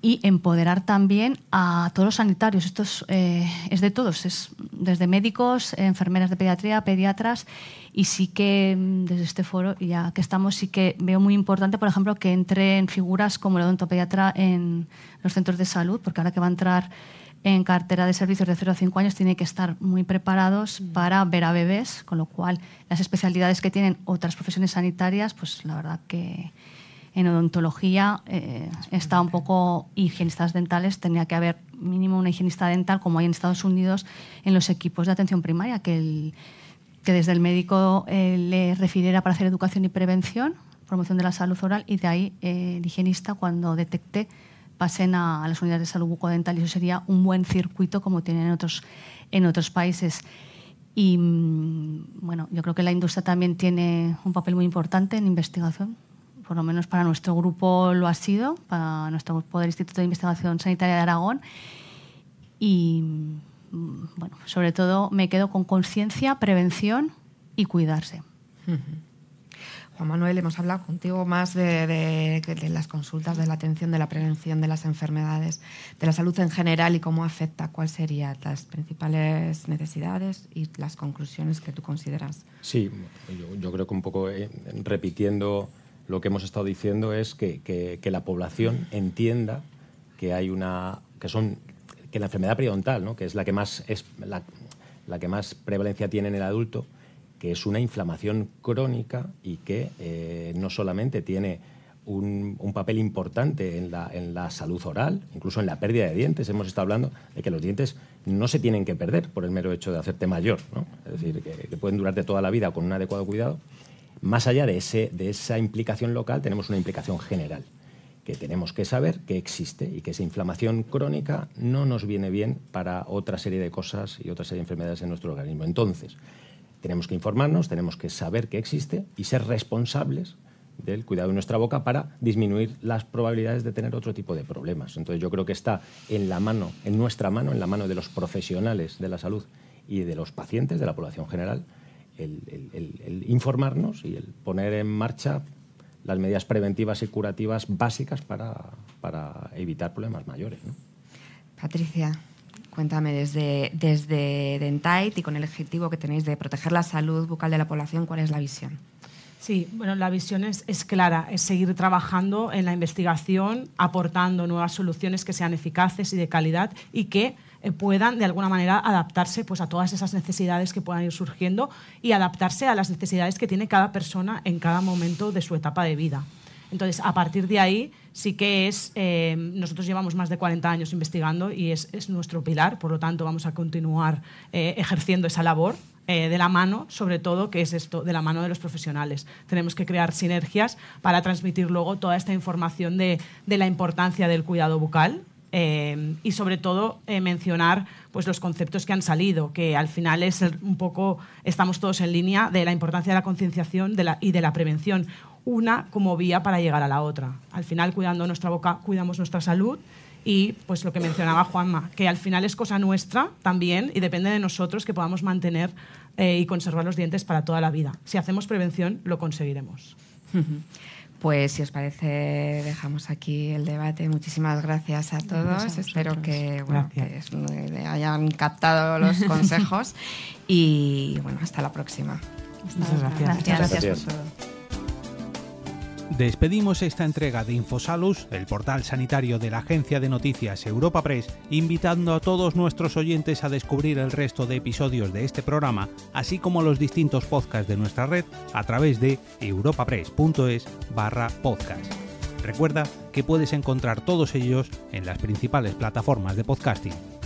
y empoderar también a todos los sanitarios. Esto eh, es, de todos, es desde médicos, enfermeras de pediatría, pediatras, y sí que mm, desde este foro, ya que estamos, sí que veo muy importante, por ejemplo, que entren figuras como el odontopediatra en los centros de salud, porque ahora que va a entrar en cartera de servicios de 0 a 5 años tiene que estar muy preparados mm. para ver a bebés, con lo cual las especialidades que tienen otras profesiones sanitarias, pues la verdad que, en odontología eh, está un poco higienistas dentales, tenía que haber mínimo una higienista dental, como hay en Estados Unidos, en los equipos de atención primaria, que, que desde el médico eh, le refiriera para hacer educación y prevención, promoción de la salud oral, y de ahí el eh, higienista, cuando detecte, pasen a, las unidades de salud bucodental, y eso sería un buen circuito como tienen otros, en otros países. Y mm, bueno, yo creo que la industria también tiene un papel muy importante en investigación por lo menos para nuestro grupo lo ha sido, para nuestro grupo del Instituto de Investigación Sanitaria de Aragón. Y mm, bueno, sobre todo me quedo con conciencia, prevención y cuidarse. Juan Manuel, hemos hablado contigo más de, las consultas, de la atención, de la prevención de las enfermedades, de la salud en general y cómo afecta, cuáles serían las principales necesidades y las conclusiones que tú consideras. Sí, yo, creo que un poco eh, repitiendo lo que hemos estado diciendo es que, la población entienda que hay una que son que la enfermedad periodontal, ¿no? que es la que más es la, que más prevalencia tiene en el adulto, que es una inflamación crónica y que eh, no solamente tiene un, papel importante en la, salud oral, incluso en la pérdida de dientes. Hemos estado hablando de que los dientes no se tienen que perder por el mero hecho de hacerte mayor, ¿no? es decir, que, pueden durarte toda la vida con un adecuado cuidado, más allá de, esa implicación local, tenemos una implicación general, que tenemos que saber que existe y que esa inflamación crónica no nos viene bien para otra serie de cosas y otra serie de enfermedades en nuestro organismo. Entonces, tenemos que informarnos, tenemos que saber que existe y ser responsables del cuidado de nuestra boca para disminuir las probabilidades de tener otro tipo de problemas. Entonces yo creo que está en la mano, en nuestra mano, en la mano de los profesionales de la salud y de los pacientes, de la población general, el, informarnos y el poner en marcha las medidas preventivas y curativas básicas para, evitar problemas mayores. Patricia, cuéntame, desde, desde Dentite y con el objetivo que tenéis de proteger la salud bucal de la población, ¿cuál es la visión? Sí, bueno, la visión es, es, clara, es seguir trabajando en la investigación, aportando nuevas soluciones que sean eficaces y de calidad y que eh, puedan de alguna manera adaptarse pues, a todas esas necesidades que puedan ir surgiendo y adaptarse a las necesidades que tiene cada persona en cada momento de su etapa de vida. Entonces, a partir de ahí, sí que es, eh, nosotros llevamos más de 40 años investigando y es, nuestro pilar, por lo tanto vamos a continuar eh, ejerciendo esa labor. de la mano, sobre todo, que es esto, de la mano de los profesionales. Tenemos que crear sinergias para transmitir luego toda esta información de la importancia del cuidado bucal, eh, y sobre todo eh, mencionar pues, los conceptos que han salido, que al final es un poco, estamos todos en línea de la importancia de la concienciación de la, y de la prevención, una como vía para llegar a la otra. Al final, cuidando nuestra boca, cuidamos nuestra salud y pues lo que mencionaba Juanma, que al final es cosa nuestra también y depende de nosotros que podamos mantener eh, y conservar los dientes para toda la vida. Si hacemos prevención, lo conseguiremos. Pues si os parece, dejamos aquí el debate. Muchísimas gracias a todos. Espero que, hayan captado los consejos. y bueno, hasta la próxima. Muchas gracias. Gracias, gracias Despedimos esta entrega de Infosalus, el portal sanitario de la agencia de noticias Europa Press, invitando a todos nuestros oyentes a descubrir el resto de episodios de este programa, así como los distintos podcasts de nuestra red a través de europapress.es barra podcast. Recuerda que puedes encontrar todos ellos en las principales plataformas de podcasting.